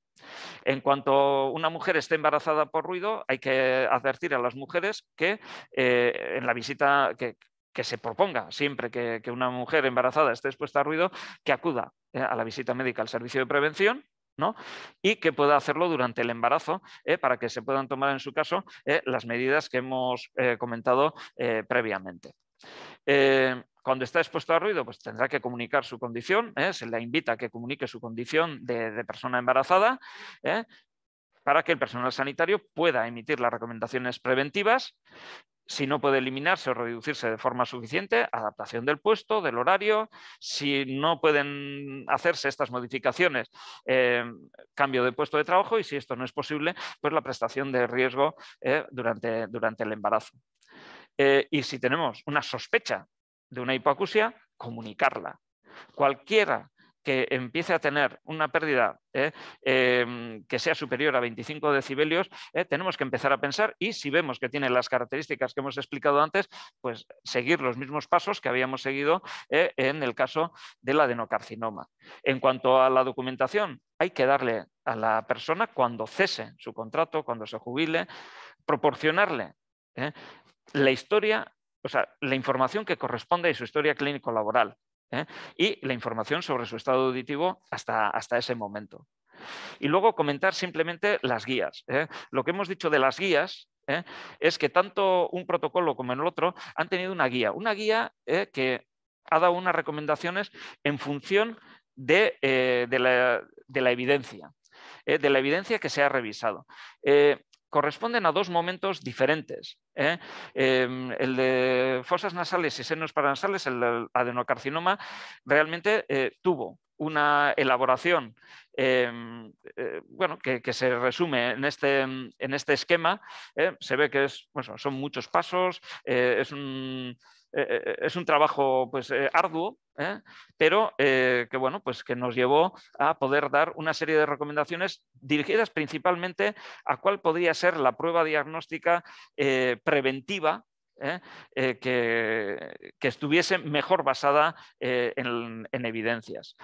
En cuanto una mujer esté embarazada por ruido, hay que advertir a las mujeres que en la visita, que, que se proponga siempre que, una mujer embarazada esté expuesta a ruido, que acuda eh, a la visita médica al servicio de prevención. ¿no? y que pueda hacerlo durante el embarazo eh, para que se puedan tomar en su caso eh, las medidas que hemos comentado previamente. cuando está expuesto a ruido, pues tendrá que comunicar su condición, se le invita a que comunique su condición de persona embarazada para que el personal sanitario pueda emitir las recomendaciones preventivas. Si no puede eliminarse o reducirse de forma suficiente, adaptación del puesto, del horario. Si no pueden hacerse estas modificaciones, eh, cambio de puesto de trabajo. Y si esto no es posible, pues la prestación de riesgo eh, durante, durante, el embarazo. Eh, y si tenemos una sospecha de una hipoacusia, comunicarla. Cualquiera que empiece a tener una pérdida ¿eh? em, que sea superior a 25 decibelios, ¿eh? tenemos que empezar a pensar y si vemos que tiene las características que hemos explicado antes, pues seguir los mismos pasos que habíamos seguido ¿eh? en el caso del adenocarcinoma. En cuanto a la documentación, hay que darle a la persona cuando cese su contrato, cuando se jubile, proporcionarle la historia o sea, la información que corresponde a su historia clínico-laboral, ¿eh? y la información sobre su estado auditivo hasta, hasta ese momento. Y luego comentar simplemente las guías. ¿eh? Lo que hemos dicho de las guías ¿eh? es que tanto un protocolo como el otro han tenido una guía. Una guía que ha dado unas recomendaciones en función de, la, de la, evidencia, de la evidencia que se ha revisado corresponden a dos momentos diferentes. ¿eh? Em, el de fosas nasales y senos paranasales, el adenocarcinoma, realmente eh, tuvo una elaboración em, eh, bueno, que, se resume en este, en este esquema. Se ve que son muchos pasos, es un eh, eh, eh, es un trabajo pues, arduo, pero que, bueno, pues, que nos llevó a poder dar una serie de recomendaciones dirigidas principalmente a cuál podría ser la prueba diagnóstica preventiva ¿eh? Eh, que, estuviese mejor basada eh, en, evidencias.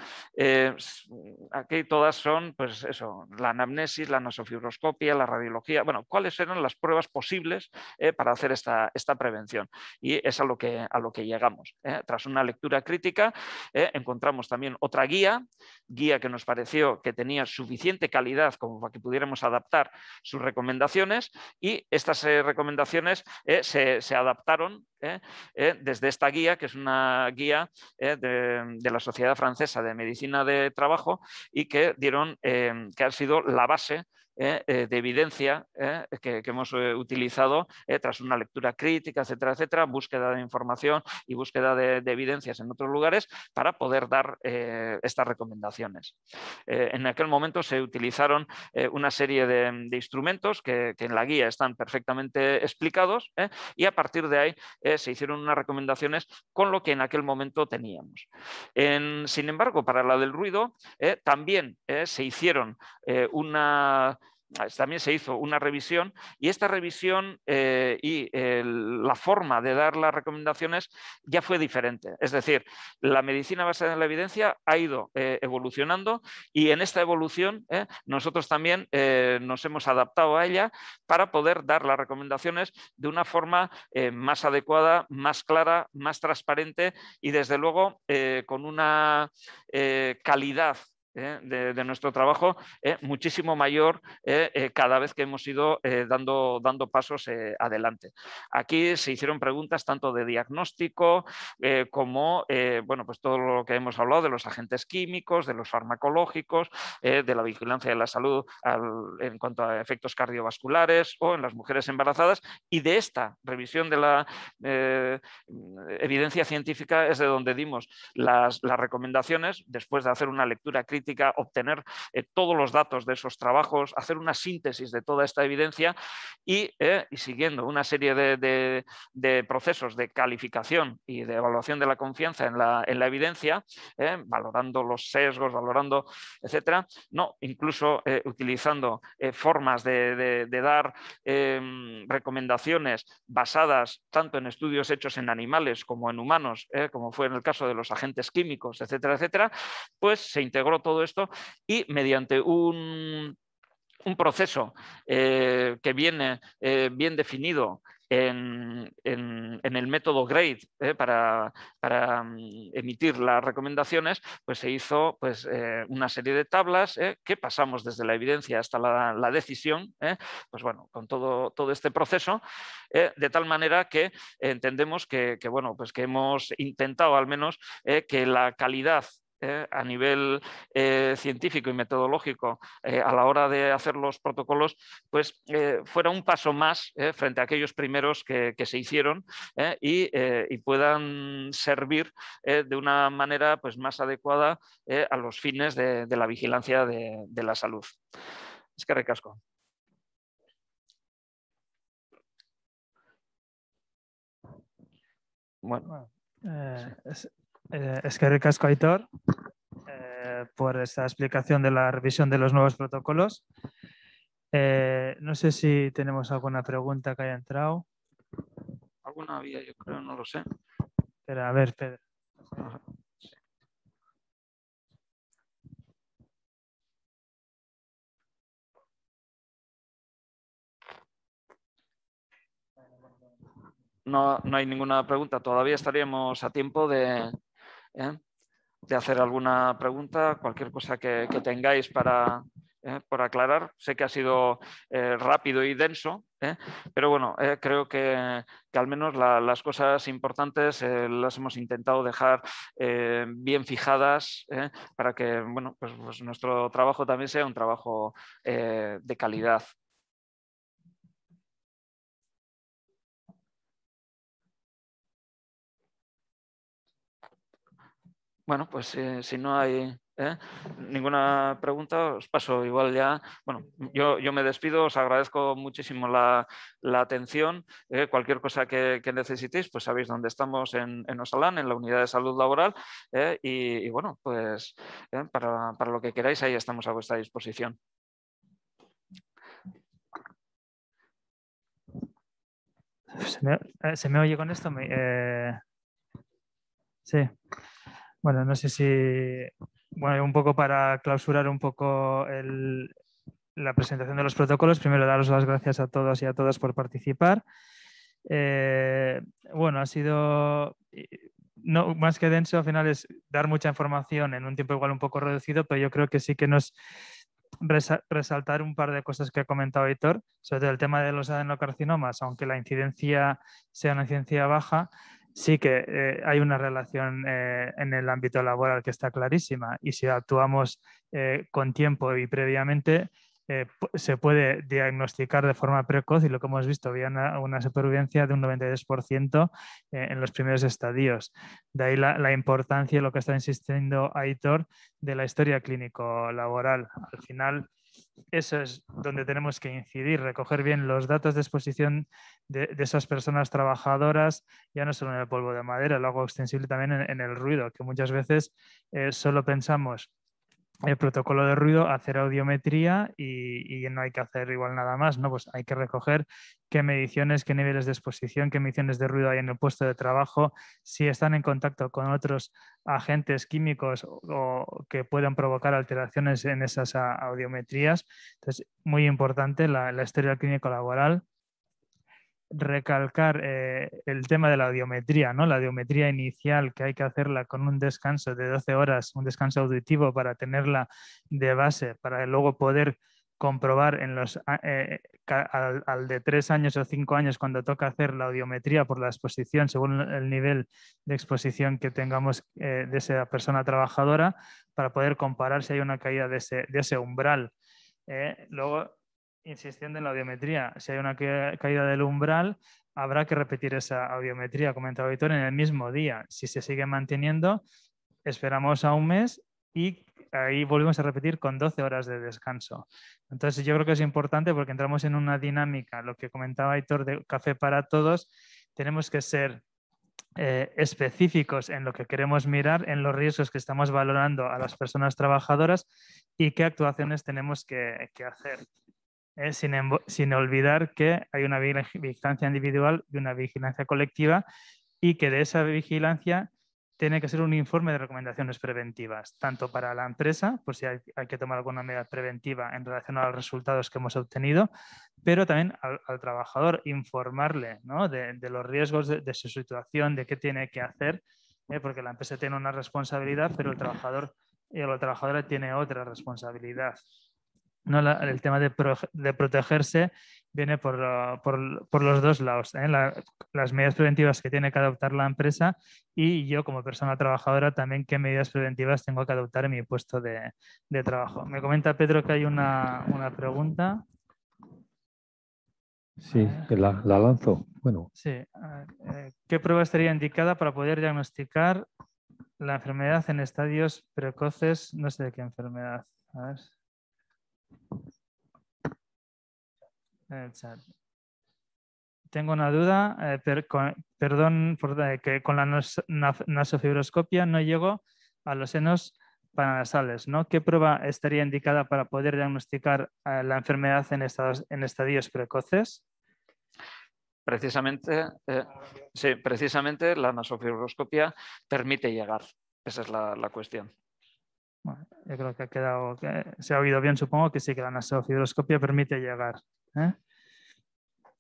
aquí todas son, pues eso, la anamnesis, la nasofibroscopia, la radiología, bueno, cuáles eran las pruebas posibles para hacer esta, esta, prevención. Y es a lo que, a lo que llegamos. Tras una lectura crítica, encontramos también otra guía, guía que nos pareció que tenía suficiente calidad como para que pudiéramos adaptar sus recomendaciones y estas recomendaciones se, se adaptaron adaptaron ¿eh? Eh, desde esta guía, que es una guía eh, de, la Sociedad Francesa de Medicina de Trabajo y que dieron, que ha sido la base de evidencia que, hemos utilizado tras una lectura crítica, etcétera, etcétera, búsqueda de información y búsqueda de, evidencias en otros lugares para poder dar estas recomendaciones. en aquel momento se utilizaron una serie de, instrumentos que, en la guía están perfectamente explicados y a partir de ahí eh, se hicieron unas recomendaciones con lo que en aquel momento teníamos. En, sin embargo, para la del ruido, eh, también eh, se hicieron una Ah, también se hizo una revisión y esta revisión eh, y la forma de dar las recomendaciones ya fue diferente. Es decir, la medicina basada en la evidencia ha ido eh, evolucionando y en esta evolución eh, nosotros también nos hemos adaptado a ella para poder dar las recomendaciones de una forma más adecuada, más clara, más transparente y desde luego con una calidad ¿eh? de, nuestro trabajo ¿eh? muchísimo mayor ¿eh? cada vez que hemos ido dando, dando pasos adelante. Aquí se hicieron preguntas tanto de diagnóstico como bueno, pues todo lo que hemos hablado de los agentes químicos, de los farmacológicos, de la vigilancia de la salud en cuanto a efectos cardiovasculares o en las mujeres embarazadas y de esta revisión de la evidencia científica es de donde dimos las recomendaciones después de hacer una lectura crítica obtener eh, todos los datos de esos trabajos, hacer una síntesis de toda esta evidencia y, eh, siguiendo una serie de, procesos de calificación y de evaluación de la confianza en la, evidencia, eh, valorando los sesgos, valorando, etcétera, no, incluso utilizando formas de, de dar em, recomendaciones basadas tanto en estudios hechos en animales como en humanos, como fue en el caso de los agentes químicos, etcétera, etcétera, pues se integró todo todo esto y mediante un, proceso eh, que viene eh, bien definido en, el método GRADE eh, para, mm, emitir las recomendaciones, pues se hizo pues, una serie de tablas que pasamos desde la evidencia hasta la, decisión, pues bueno, con todo, todo este proceso, de tal manera que entendemos que, bueno, pues que hemos intentado al menos que la calidad eh, a nivel eh, científico y metodológico eh, a la hora de hacer los protocolos, pues fuera un paso más frente a aquellos primeros que, se hicieron y, puedan servir de una manera pues, más adecuada a los fines de, la vigilancia de, la salud. Es que recasco. Bueno. Eh, es que ricasco, Aitor, eh, por esta explicación de la revisión de los nuevos protocolos. Eh, no sé si tenemos alguna pregunta que haya entrado. Alguna había, yo creo, no lo sé. Pero a ver, Pedro. no, hay ninguna pregunta. Todavía estaríamos a tiempo de, ¿eh? de hacer alguna pregunta, cualquier cosa que, tengáis para, ¿eh? por aclarar. Sé que ha sido eh, rápido y denso, pero bueno, creo que, al menos las cosas importantes las hemos intentado dejar bien fijadas para que pues, pues nuestro trabajo también sea un trabajo de calidad. Bueno, pues eh, si no hay ¿eh? Ninguna pregunta, os paso igual ya. Bueno, yo, me despido, os agradezco muchísimo la, atención. ¿eh? cualquier cosa que, necesitéis, pues sabéis dónde estamos en, en Osalán, en la unidad de salud laboral. y, bueno, pues para, lo que queráis, ahí estamos a vuestra disposición. ¿Se me, oye con esto? sí. Bueno, no sé si, bueno, un poco para clausurar un poco la presentación de los protocolos, primero daros las gracias a todos y a todas por participar. Eh, bueno, ha sido no, más que denso, al final es dar mucha información en un tiempo igual un poco reducido, pero yo creo que sí que nos resaltar un par de cosas que ha comentado Héctor, sobre todo el tema de los adenocarcinomas, aunque la incidencia sea una incidencia baja, sí que eh, hay una relación eh, en el ámbito laboral que está clarísima y si actuamos eh, con tiempo y previamente se puede diagnosticar de forma precoz y lo que hemos visto, había una, supervivencia de un 92% en los primeros estadios. De ahí la, la importancia lo que está insistiendo Aitor de la historia clínico-laboral. Al final, eso es donde tenemos que incidir, recoger bien los datos de exposición de, esas personas trabajadoras, ya no solo en el polvo de madera, lo hago extensible también en, el ruido, que muchas veces eh, solo pensamos el protocolo de ruido, hacer audiometría y, no hay que hacer igual nada más, ¿no? Pues hay que recoger qué mediciones, qué niveles de exposición, qué mediciones de ruido hay en el puesto de trabajo, si están en contacto con otros agentes químicos o, que puedan provocar alteraciones en esas audiometrías. Entonces, muy importante la, historia clínica laboral recalcar eh, el tema de la audiometría, ¿no? La audiometría inicial que hay que hacerla con un descanso de 12 horas, un descanso auditivo para tenerla de base, para luego poder comprobar en los, eh, al, de tres años o cinco años cuando toca hacer la audiometría por la exposición, según el nivel de exposición que tengamos eh, de esa persona trabajadora, para poder comparar si hay una caída de ese, umbral. luego, insistiendo en la audiometría. Si hay una caída del umbral, habrá que repetir esa audiometría, comentaba Víctor, en el mismo día. Si se sigue manteniendo, esperamos a un mes y ahí volvemos a repetir con 12 horas de descanso. Entonces yo creo que es importante porque entramos en una dinámica, lo que comentaba Víctor de Café para Todos, tenemos que ser eh, específicos en lo que queremos mirar, en los riesgos que estamos valorando a las personas trabajadoras y qué actuaciones tenemos que hacer. Eh, sin, olvidar que hay una vigilancia individual y una vigilancia colectiva y que de esa vigilancia tiene que ser un informe de recomendaciones preventivas, tanto para la empresa, por si hay, que tomar alguna medida preventiva en relación a los resultados que hemos obtenido, pero también al, trabajador, informarle de, los riesgos de, su situación, de qué tiene que hacer, eh, porque la empresa tiene una responsabilidad, pero el trabajador y eh, la trabajadora tiene otra responsabilidad el tema de, protegerse viene por, ah, los dos lados, ¿eh? las medidas preventivas que tiene que adoptar la empresa y yo como persona trabajadora también qué medidas preventivas tengo que adoptar en mi puesto de, trabajo. Me comenta Pedro que hay una, pregunta. Sí, la, la, lanzo. Bueno. Sí. Eh, ¿Qué prueba estaría indicada para poder diagnosticar la enfermedad en estadios precoces? No sé de qué enfermedad. A ver. Tengo una duda, eh, perdón eh, que con la nasofibroscopia no llego a los senos paranasales, ¿no? ¿Qué prueba estaría indicada para poder diagnosticar eh, la enfermedad en, estadios precoces? Precisamente, sí, precisamente la nasofibroscopia permite llegar. Esa es la cuestión yo creo que ha quedado, se ha oído bien, supongo que sí, que la nasofibroscopia permite llegar. ¿eh?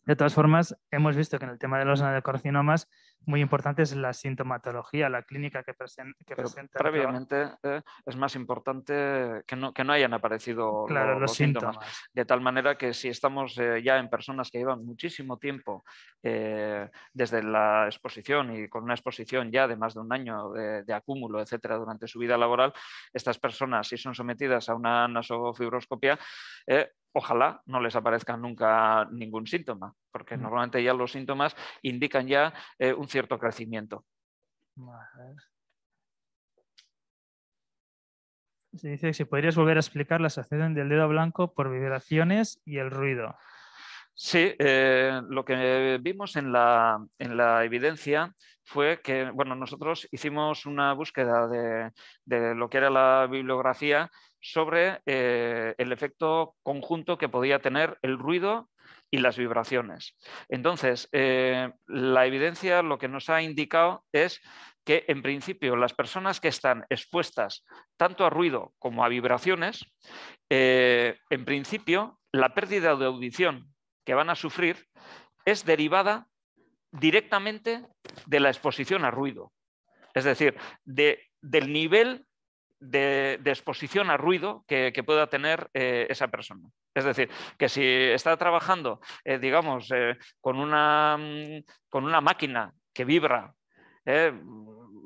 De todas formas, hemos visto que en el tema de los adenocarcinomas muy importante es la sintomatología, la clínica que, presenta. Previamente eh, es más importante que no, que no hayan aparecido los, síntomas. De tal manera que si estamos eh, ya en personas que llevan muchísimo tiempo eh, desde la exposición y con una exposición ya de más de un año de, de acúmulo, etcétera, durante su vida laboral, estas personas, si son sometidas a una nasofibroscopia, ojalá no les aparezca nunca ningún síntoma, porque mm. normalmente ya los síntomas indican ya eh, un cierto crecimiento. Se dice que si podrías volver a explicar la sensación del dedo blanco por vibraciones y el ruido. Sí, eh, lo que vimos en la, evidencia fue que, bueno, nosotros hicimos una búsqueda de lo que era la bibliografía sobre eh, el efecto conjunto que podía tener el ruido y las vibraciones. Entonces, eh, la evidencia lo que nos ha indicado es que, en principio, las personas que están expuestas tanto a ruido como a vibraciones, eh, en principio, la pérdida de audición que van a sufrir es derivada directamente de la exposición a ruido. Es decir, de, del nivel de, exposición a ruido que, pueda tener eh, esa persona. Es decir, que si está trabajando, eh, digamos, eh, con, una, mm, con una máquina que vibra,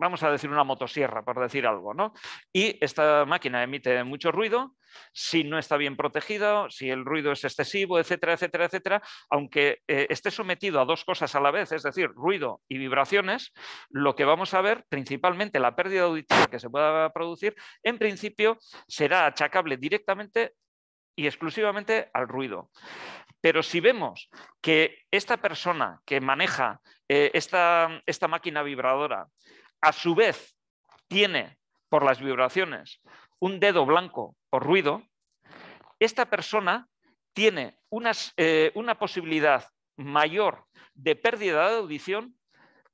vamos a decir una motosierra, por decir algo, ¿no? Y esta máquina emite mucho ruido, si no está bien protegido, si el ruido es excesivo, etcétera, etcétera, etcétera, aunque eh, esté sometido a dos cosas a la vez, es decir, ruido y vibraciones, lo que vamos a ver, principalmente la pérdida auditiva que se pueda producir, en principio será achacable directamente y exclusivamente al ruido. Pero si vemos que esta persona que maneja eh, esta, esta máquina vibradora a su vez tiene por las vibraciones un dedo blanco o ruido, esta persona tiene eh, una posibilidad mayor de pérdida de audición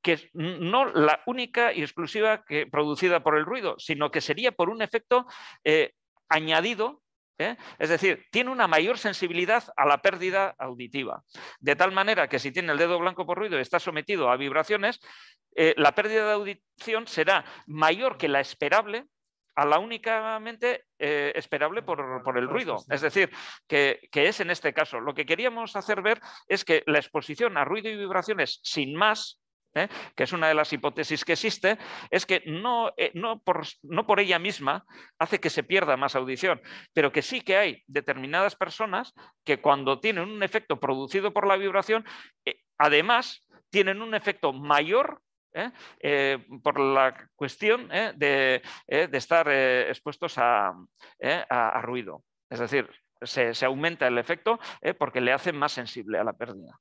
que no la única y exclusiva que, producida por el ruido, sino que sería por un efecto eh, añadido ¿eh? Es decir, tiene una mayor sensibilidad a la pérdida auditiva. De tal manera que si tiene el dedo blanco por ruido y está sometido a vibraciones, eh, la pérdida de audición será mayor que la esperable a la únicamente eh, esperable por, el ruido. Es decir, que, es en este caso. Lo que queríamos hacer ver es que la exposición a ruido y vibraciones sin más ¿eh? que es una de las hipótesis que existe, es que no, eh, no, por, ella misma hace que se pierda más audición, pero que sí que hay determinadas personas que cuando tienen un efecto producido por la vibración, eh, además tienen un efecto mayor por la cuestión de, estar expuestos a, ruido. Es decir, se, se aumenta el efecto porque le hace más sensible a la pérdida.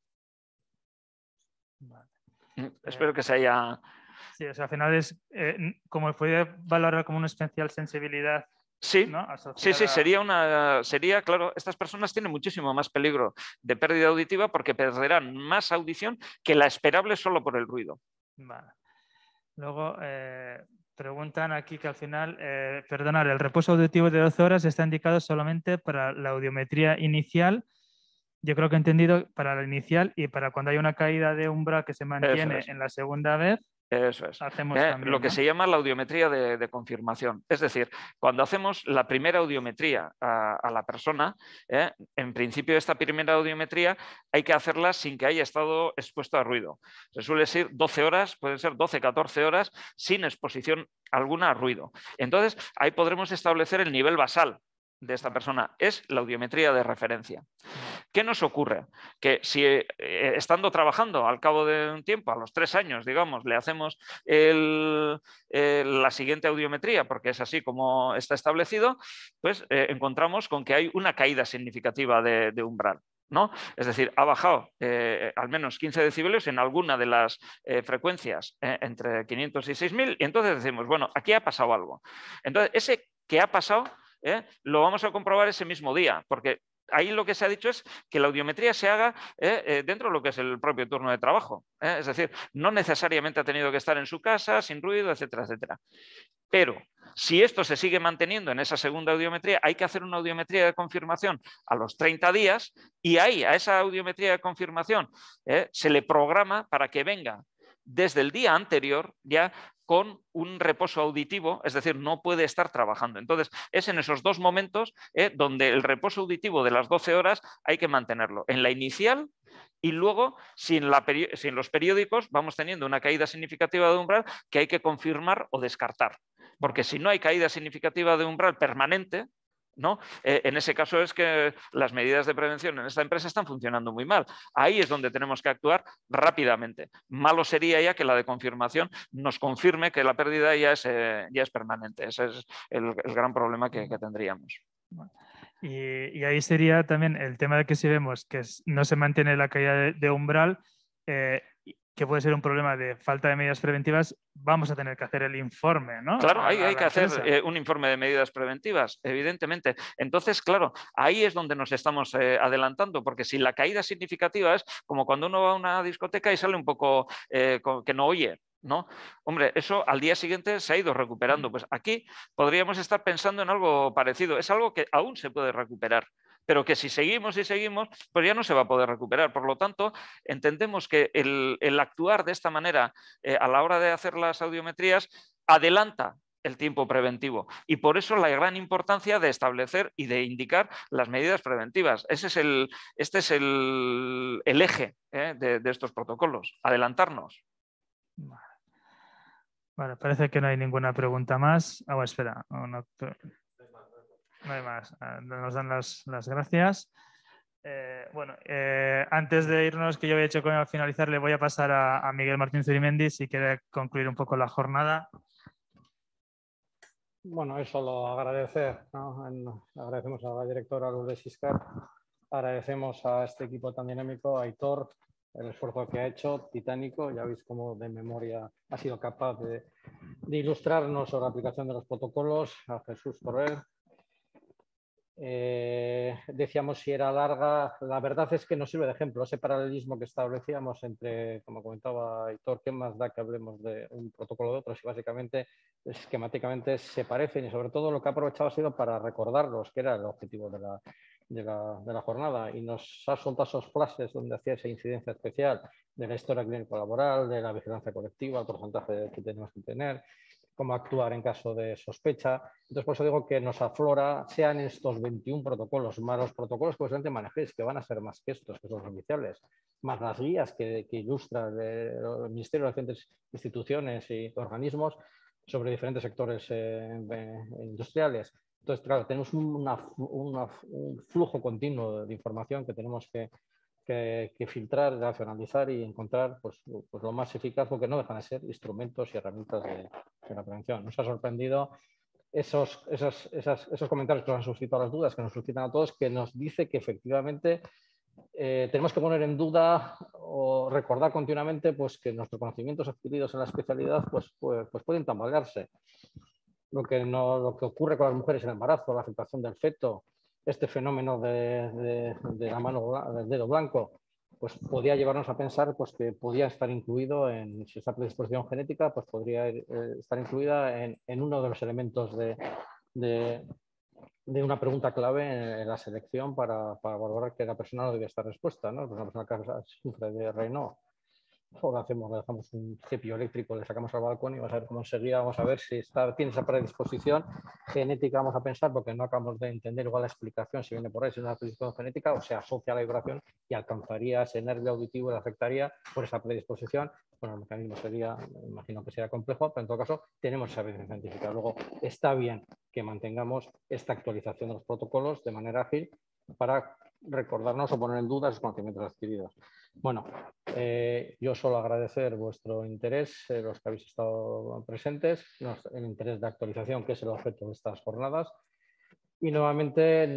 Eh, Espero que se haya... Sí, o sea, al final es eh, como puede valorar como una especial sensibilidad Sí, sí, sí, sería una, sería, claro, estas personas tienen muchísimo más peligro de pérdida auditiva porque perderán más audición que la esperable solo por el ruido. Luego eh, preguntan aquí que al final, eh, perdonar, el reposo auditivo de 12 horas está indicado solamente para la audiometría inicial yo creo que he entendido para la inicial y para cuando hay una caída de umbra que se mantiene en la segunda vez, eso es. Hacemos eh, lo que se llama la audiometría de, confirmación. Es decir, cuando hacemos la primera audiometría a, la persona, eh, en principio esta primera audiometría hay que hacerla sin que haya estado expuesto a ruido. Se suele ser 12 horas, pueden ser 12, 14 horas sin exposición alguna a ruido. Entonces, ahí podremos establecer el nivel basal de esta persona. Es la audiometría de referencia. ¿Qué nos ocurre? Que si eh, eh, estando trabajando al cabo de un tiempo, a los tres años, digamos, le hacemos eh, la siguiente audiometría, porque es así como está establecido, pues encontramos con que hay una caída significativa de, umbral. ¿No? Es decir, ha bajado al menos 15 decibelios en alguna de las frecuencias entre 500 y 6000 y entonces decimos, bueno, aquí ha pasado algo. Entonces, ese que ha pasado lo vamos a comprobar ese mismo día, porque ahí lo que se ha dicho es que la audiometría se haga eh, eh, dentro de lo que es el propio turno de trabajo. Eh, es decir, no necesariamente ha tenido que estar en su casa, sin ruido, etcétera, etcétera. Pero si esto se sigue manteniendo en esa segunda audiometría, hay que hacer una audiometría de confirmación a los 30 días y ahí, a esa audiometría de confirmación, se le programa para que venga desde el día anterior ya con un reposo auditivo, es decir, no puede estar trabajando. Entonces, es en esos dos momentos eh, donde el reposo auditivo de las 12 horas hay que mantenerlo, en la inicial y luego, sin los periódicos, vamos teniendo una caída significativa de umbral que hay que confirmar o descartar. Porque si no hay caída significativa de umbral permanente, ¿no? Eh, en ese caso es que las medidas de prevención en esta empresa están funcionando muy mal. Ahí es donde tenemos que actuar rápidamente. Malo sería ya que la de confirmación nos confirme que la pérdida ya es, eh, ya es permanente. Ese es el, gran problema que, tendríamos. Y, ahí sería también el tema de que si vemos que no se mantiene la caída de, umbral, eh, que puede ser un problema de falta de medidas preventivas, vamos a tener que hacer el informe, ¿no? Claro, hay, que hacer eh, un informe de medidas preventivas, evidentemente. Entonces, claro, ahí es donde nos estamos eh, adelantando, porque si la caída significativa es como cuando uno va a una discoteca y sale un poco eh, que no oye, ¿no? Hombre, eso al día siguiente se ha ido recuperando. Mm. Pues aquí podríamos estar pensando en algo parecido. Es algo que aún se puede recuperar pero que si seguimos y seguimos, pues ya no se va a poder recuperar. Por lo tanto, entendemos que el, actuar de esta manera eh, a la hora de hacer las audiometrías adelanta el tiempo preventivo. Y por eso la gran importancia de establecer y de indicar las medidas preventivas. Ese es el, este es el, eje eh, de, estos protocolos, adelantarnos. Vale. parece que no hay ninguna pregunta más. Ah, espera, no hay más. Ah, nos dan las, gracias. Eh, bueno, eh, antes de irnos, que yo había hecho con al finalizar, le voy a pasar a, Miguel Martín Zurimendi si quiere concluir un poco la jornada. Bueno, eso lo agradecer. agradecemos a la directora Lourdes de Siscar, agradecemos a este equipo tan dinámico, a Aitor, el esfuerzo que ha hecho, titánico. Ya veis cómo de memoria ha sido capaz de, de ilustrarnos sobre la aplicación de los protocolos, a Jesús Torrer, eh, decíamos si era larga, la verdad es que no sirve de ejemplo ese paralelismo que establecíamos entre, como comentaba Hitor, que más da que hablemos de un protocolo de otro? Si básicamente esquemáticamente se parecen y sobre todo lo que ha aprovechado ha sido para recordarlos, que era el objetivo de la, jornada, y nos ha soltado esos flashes donde hacía esa incidencia especial de la historia clínico-laboral, de la vigilancia colectiva, el porcentaje que tenemos que tener, cómo actuar en caso de sospecha. Entonces, por eso digo que nos aflora, sean estos 21 protocolos, más los protocolos que vosotros manejéis, que van a ser más que estos, que son los iniciales, más las guías que, ilustra eh, el Ministerio, de diferentes instituciones y organismos sobre diferentes sectores eh, industriales. Entonces, claro, tenemos un flujo continuo de información que tenemos que, que, filtrar, racionalizar y encontrar pues, pues, lo más eficaz, porque no dejan de ser instrumentos y herramientas de, la prevención. Nos ha sorprendido esos, esos, comentarios que nos han suscitado las dudas, que nos suscitan a todos, que nos dice que efectivamente eh, tenemos que poner en duda o recordar continuamente pues, que nuestros conocimientos adquiridos en la especialidad pues, pues, pues, pueden tambalearse. Lo que, no, lo que ocurre con las mujeres en el embarazo, la afectación del feto, este fenómeno de, la mano del dedo blanco pues podía llevarnos a pensar pues, que podía estar incluido en, si esa predisposición genética, pues podría eh, estar incluida en, en, uno de los elementos de, de, una pregunta clave en, la selección para, para, valorar que la persona no debía estar respuesta, ¿no? Pues una persona que sufre de Renault o lo hacemos, le dejamos un cepillo eléctrico, le sacamos al balcón y vamos a ver cómo enseguida vamos a ver si está, tiene esa predisposición genética, vamos a pensar, porque no acabamos de entender igual la explicación, si viene por ahí, si es una predisposición genética o se asocia a la vibración y alcanzaría ese nervio auditivo, le afectaría por esa predisposición. Bueno, el mecanismo sería, imagino que será complejo, pero en todo caso tenemos esa evidencia científica. Luego, está bien que mantengamos esta actualización de los protocolos de manera ágil para recordarnos o poner en duda esos conocimientos adquiridos. Bueno, eh, yo solo agradecer vuestro interés, eh, los que habéis estado presentes, el interés de actualización, que es el objeto de estas jornadas. Y nuevamente,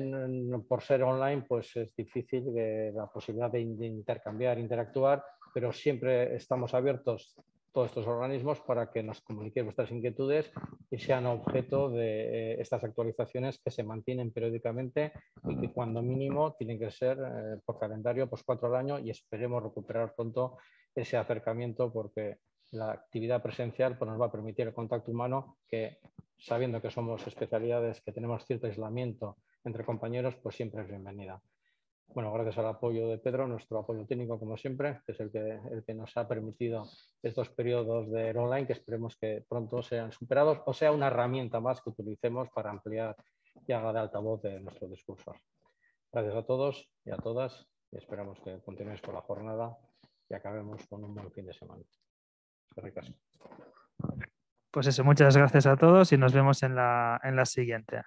por ser online, pues es difícil eh, la posibilidad de intercambiar, interactuar, pero siempre estamos abiertos todos estos organismos para que nos comuniquen vuestras inquietudes y sean objeto de eh, estas actualizaciones que se mantienen periódicamente y que cuando mínimo tienen que ser eh, por calendario pues cuatro al año y esperemos recuperar pronto ese acercamiento porque la actividad presencial pues, nos va a permitir el contacto humano que sabiendo que somos especialidades que tenemos cierto aislamiento entre compañeros pues siempre es bienvenida bueno, gracias al apoyo de Pedro, nuestro apoyo técnico, como siempre, que es el que, el que nos ha permitido estos periodos de online, que esperemos que pronto sean superados o sea una herramienta más que utilicemos para ampliar y haga de altavoz de nuestros discursos. Gracias a todos y a todas y esperamos que continuéis con la jornada y acabemos con un buen fin de semana. Pues eso, muchas gracias a todos y nos vemos en la siguiente.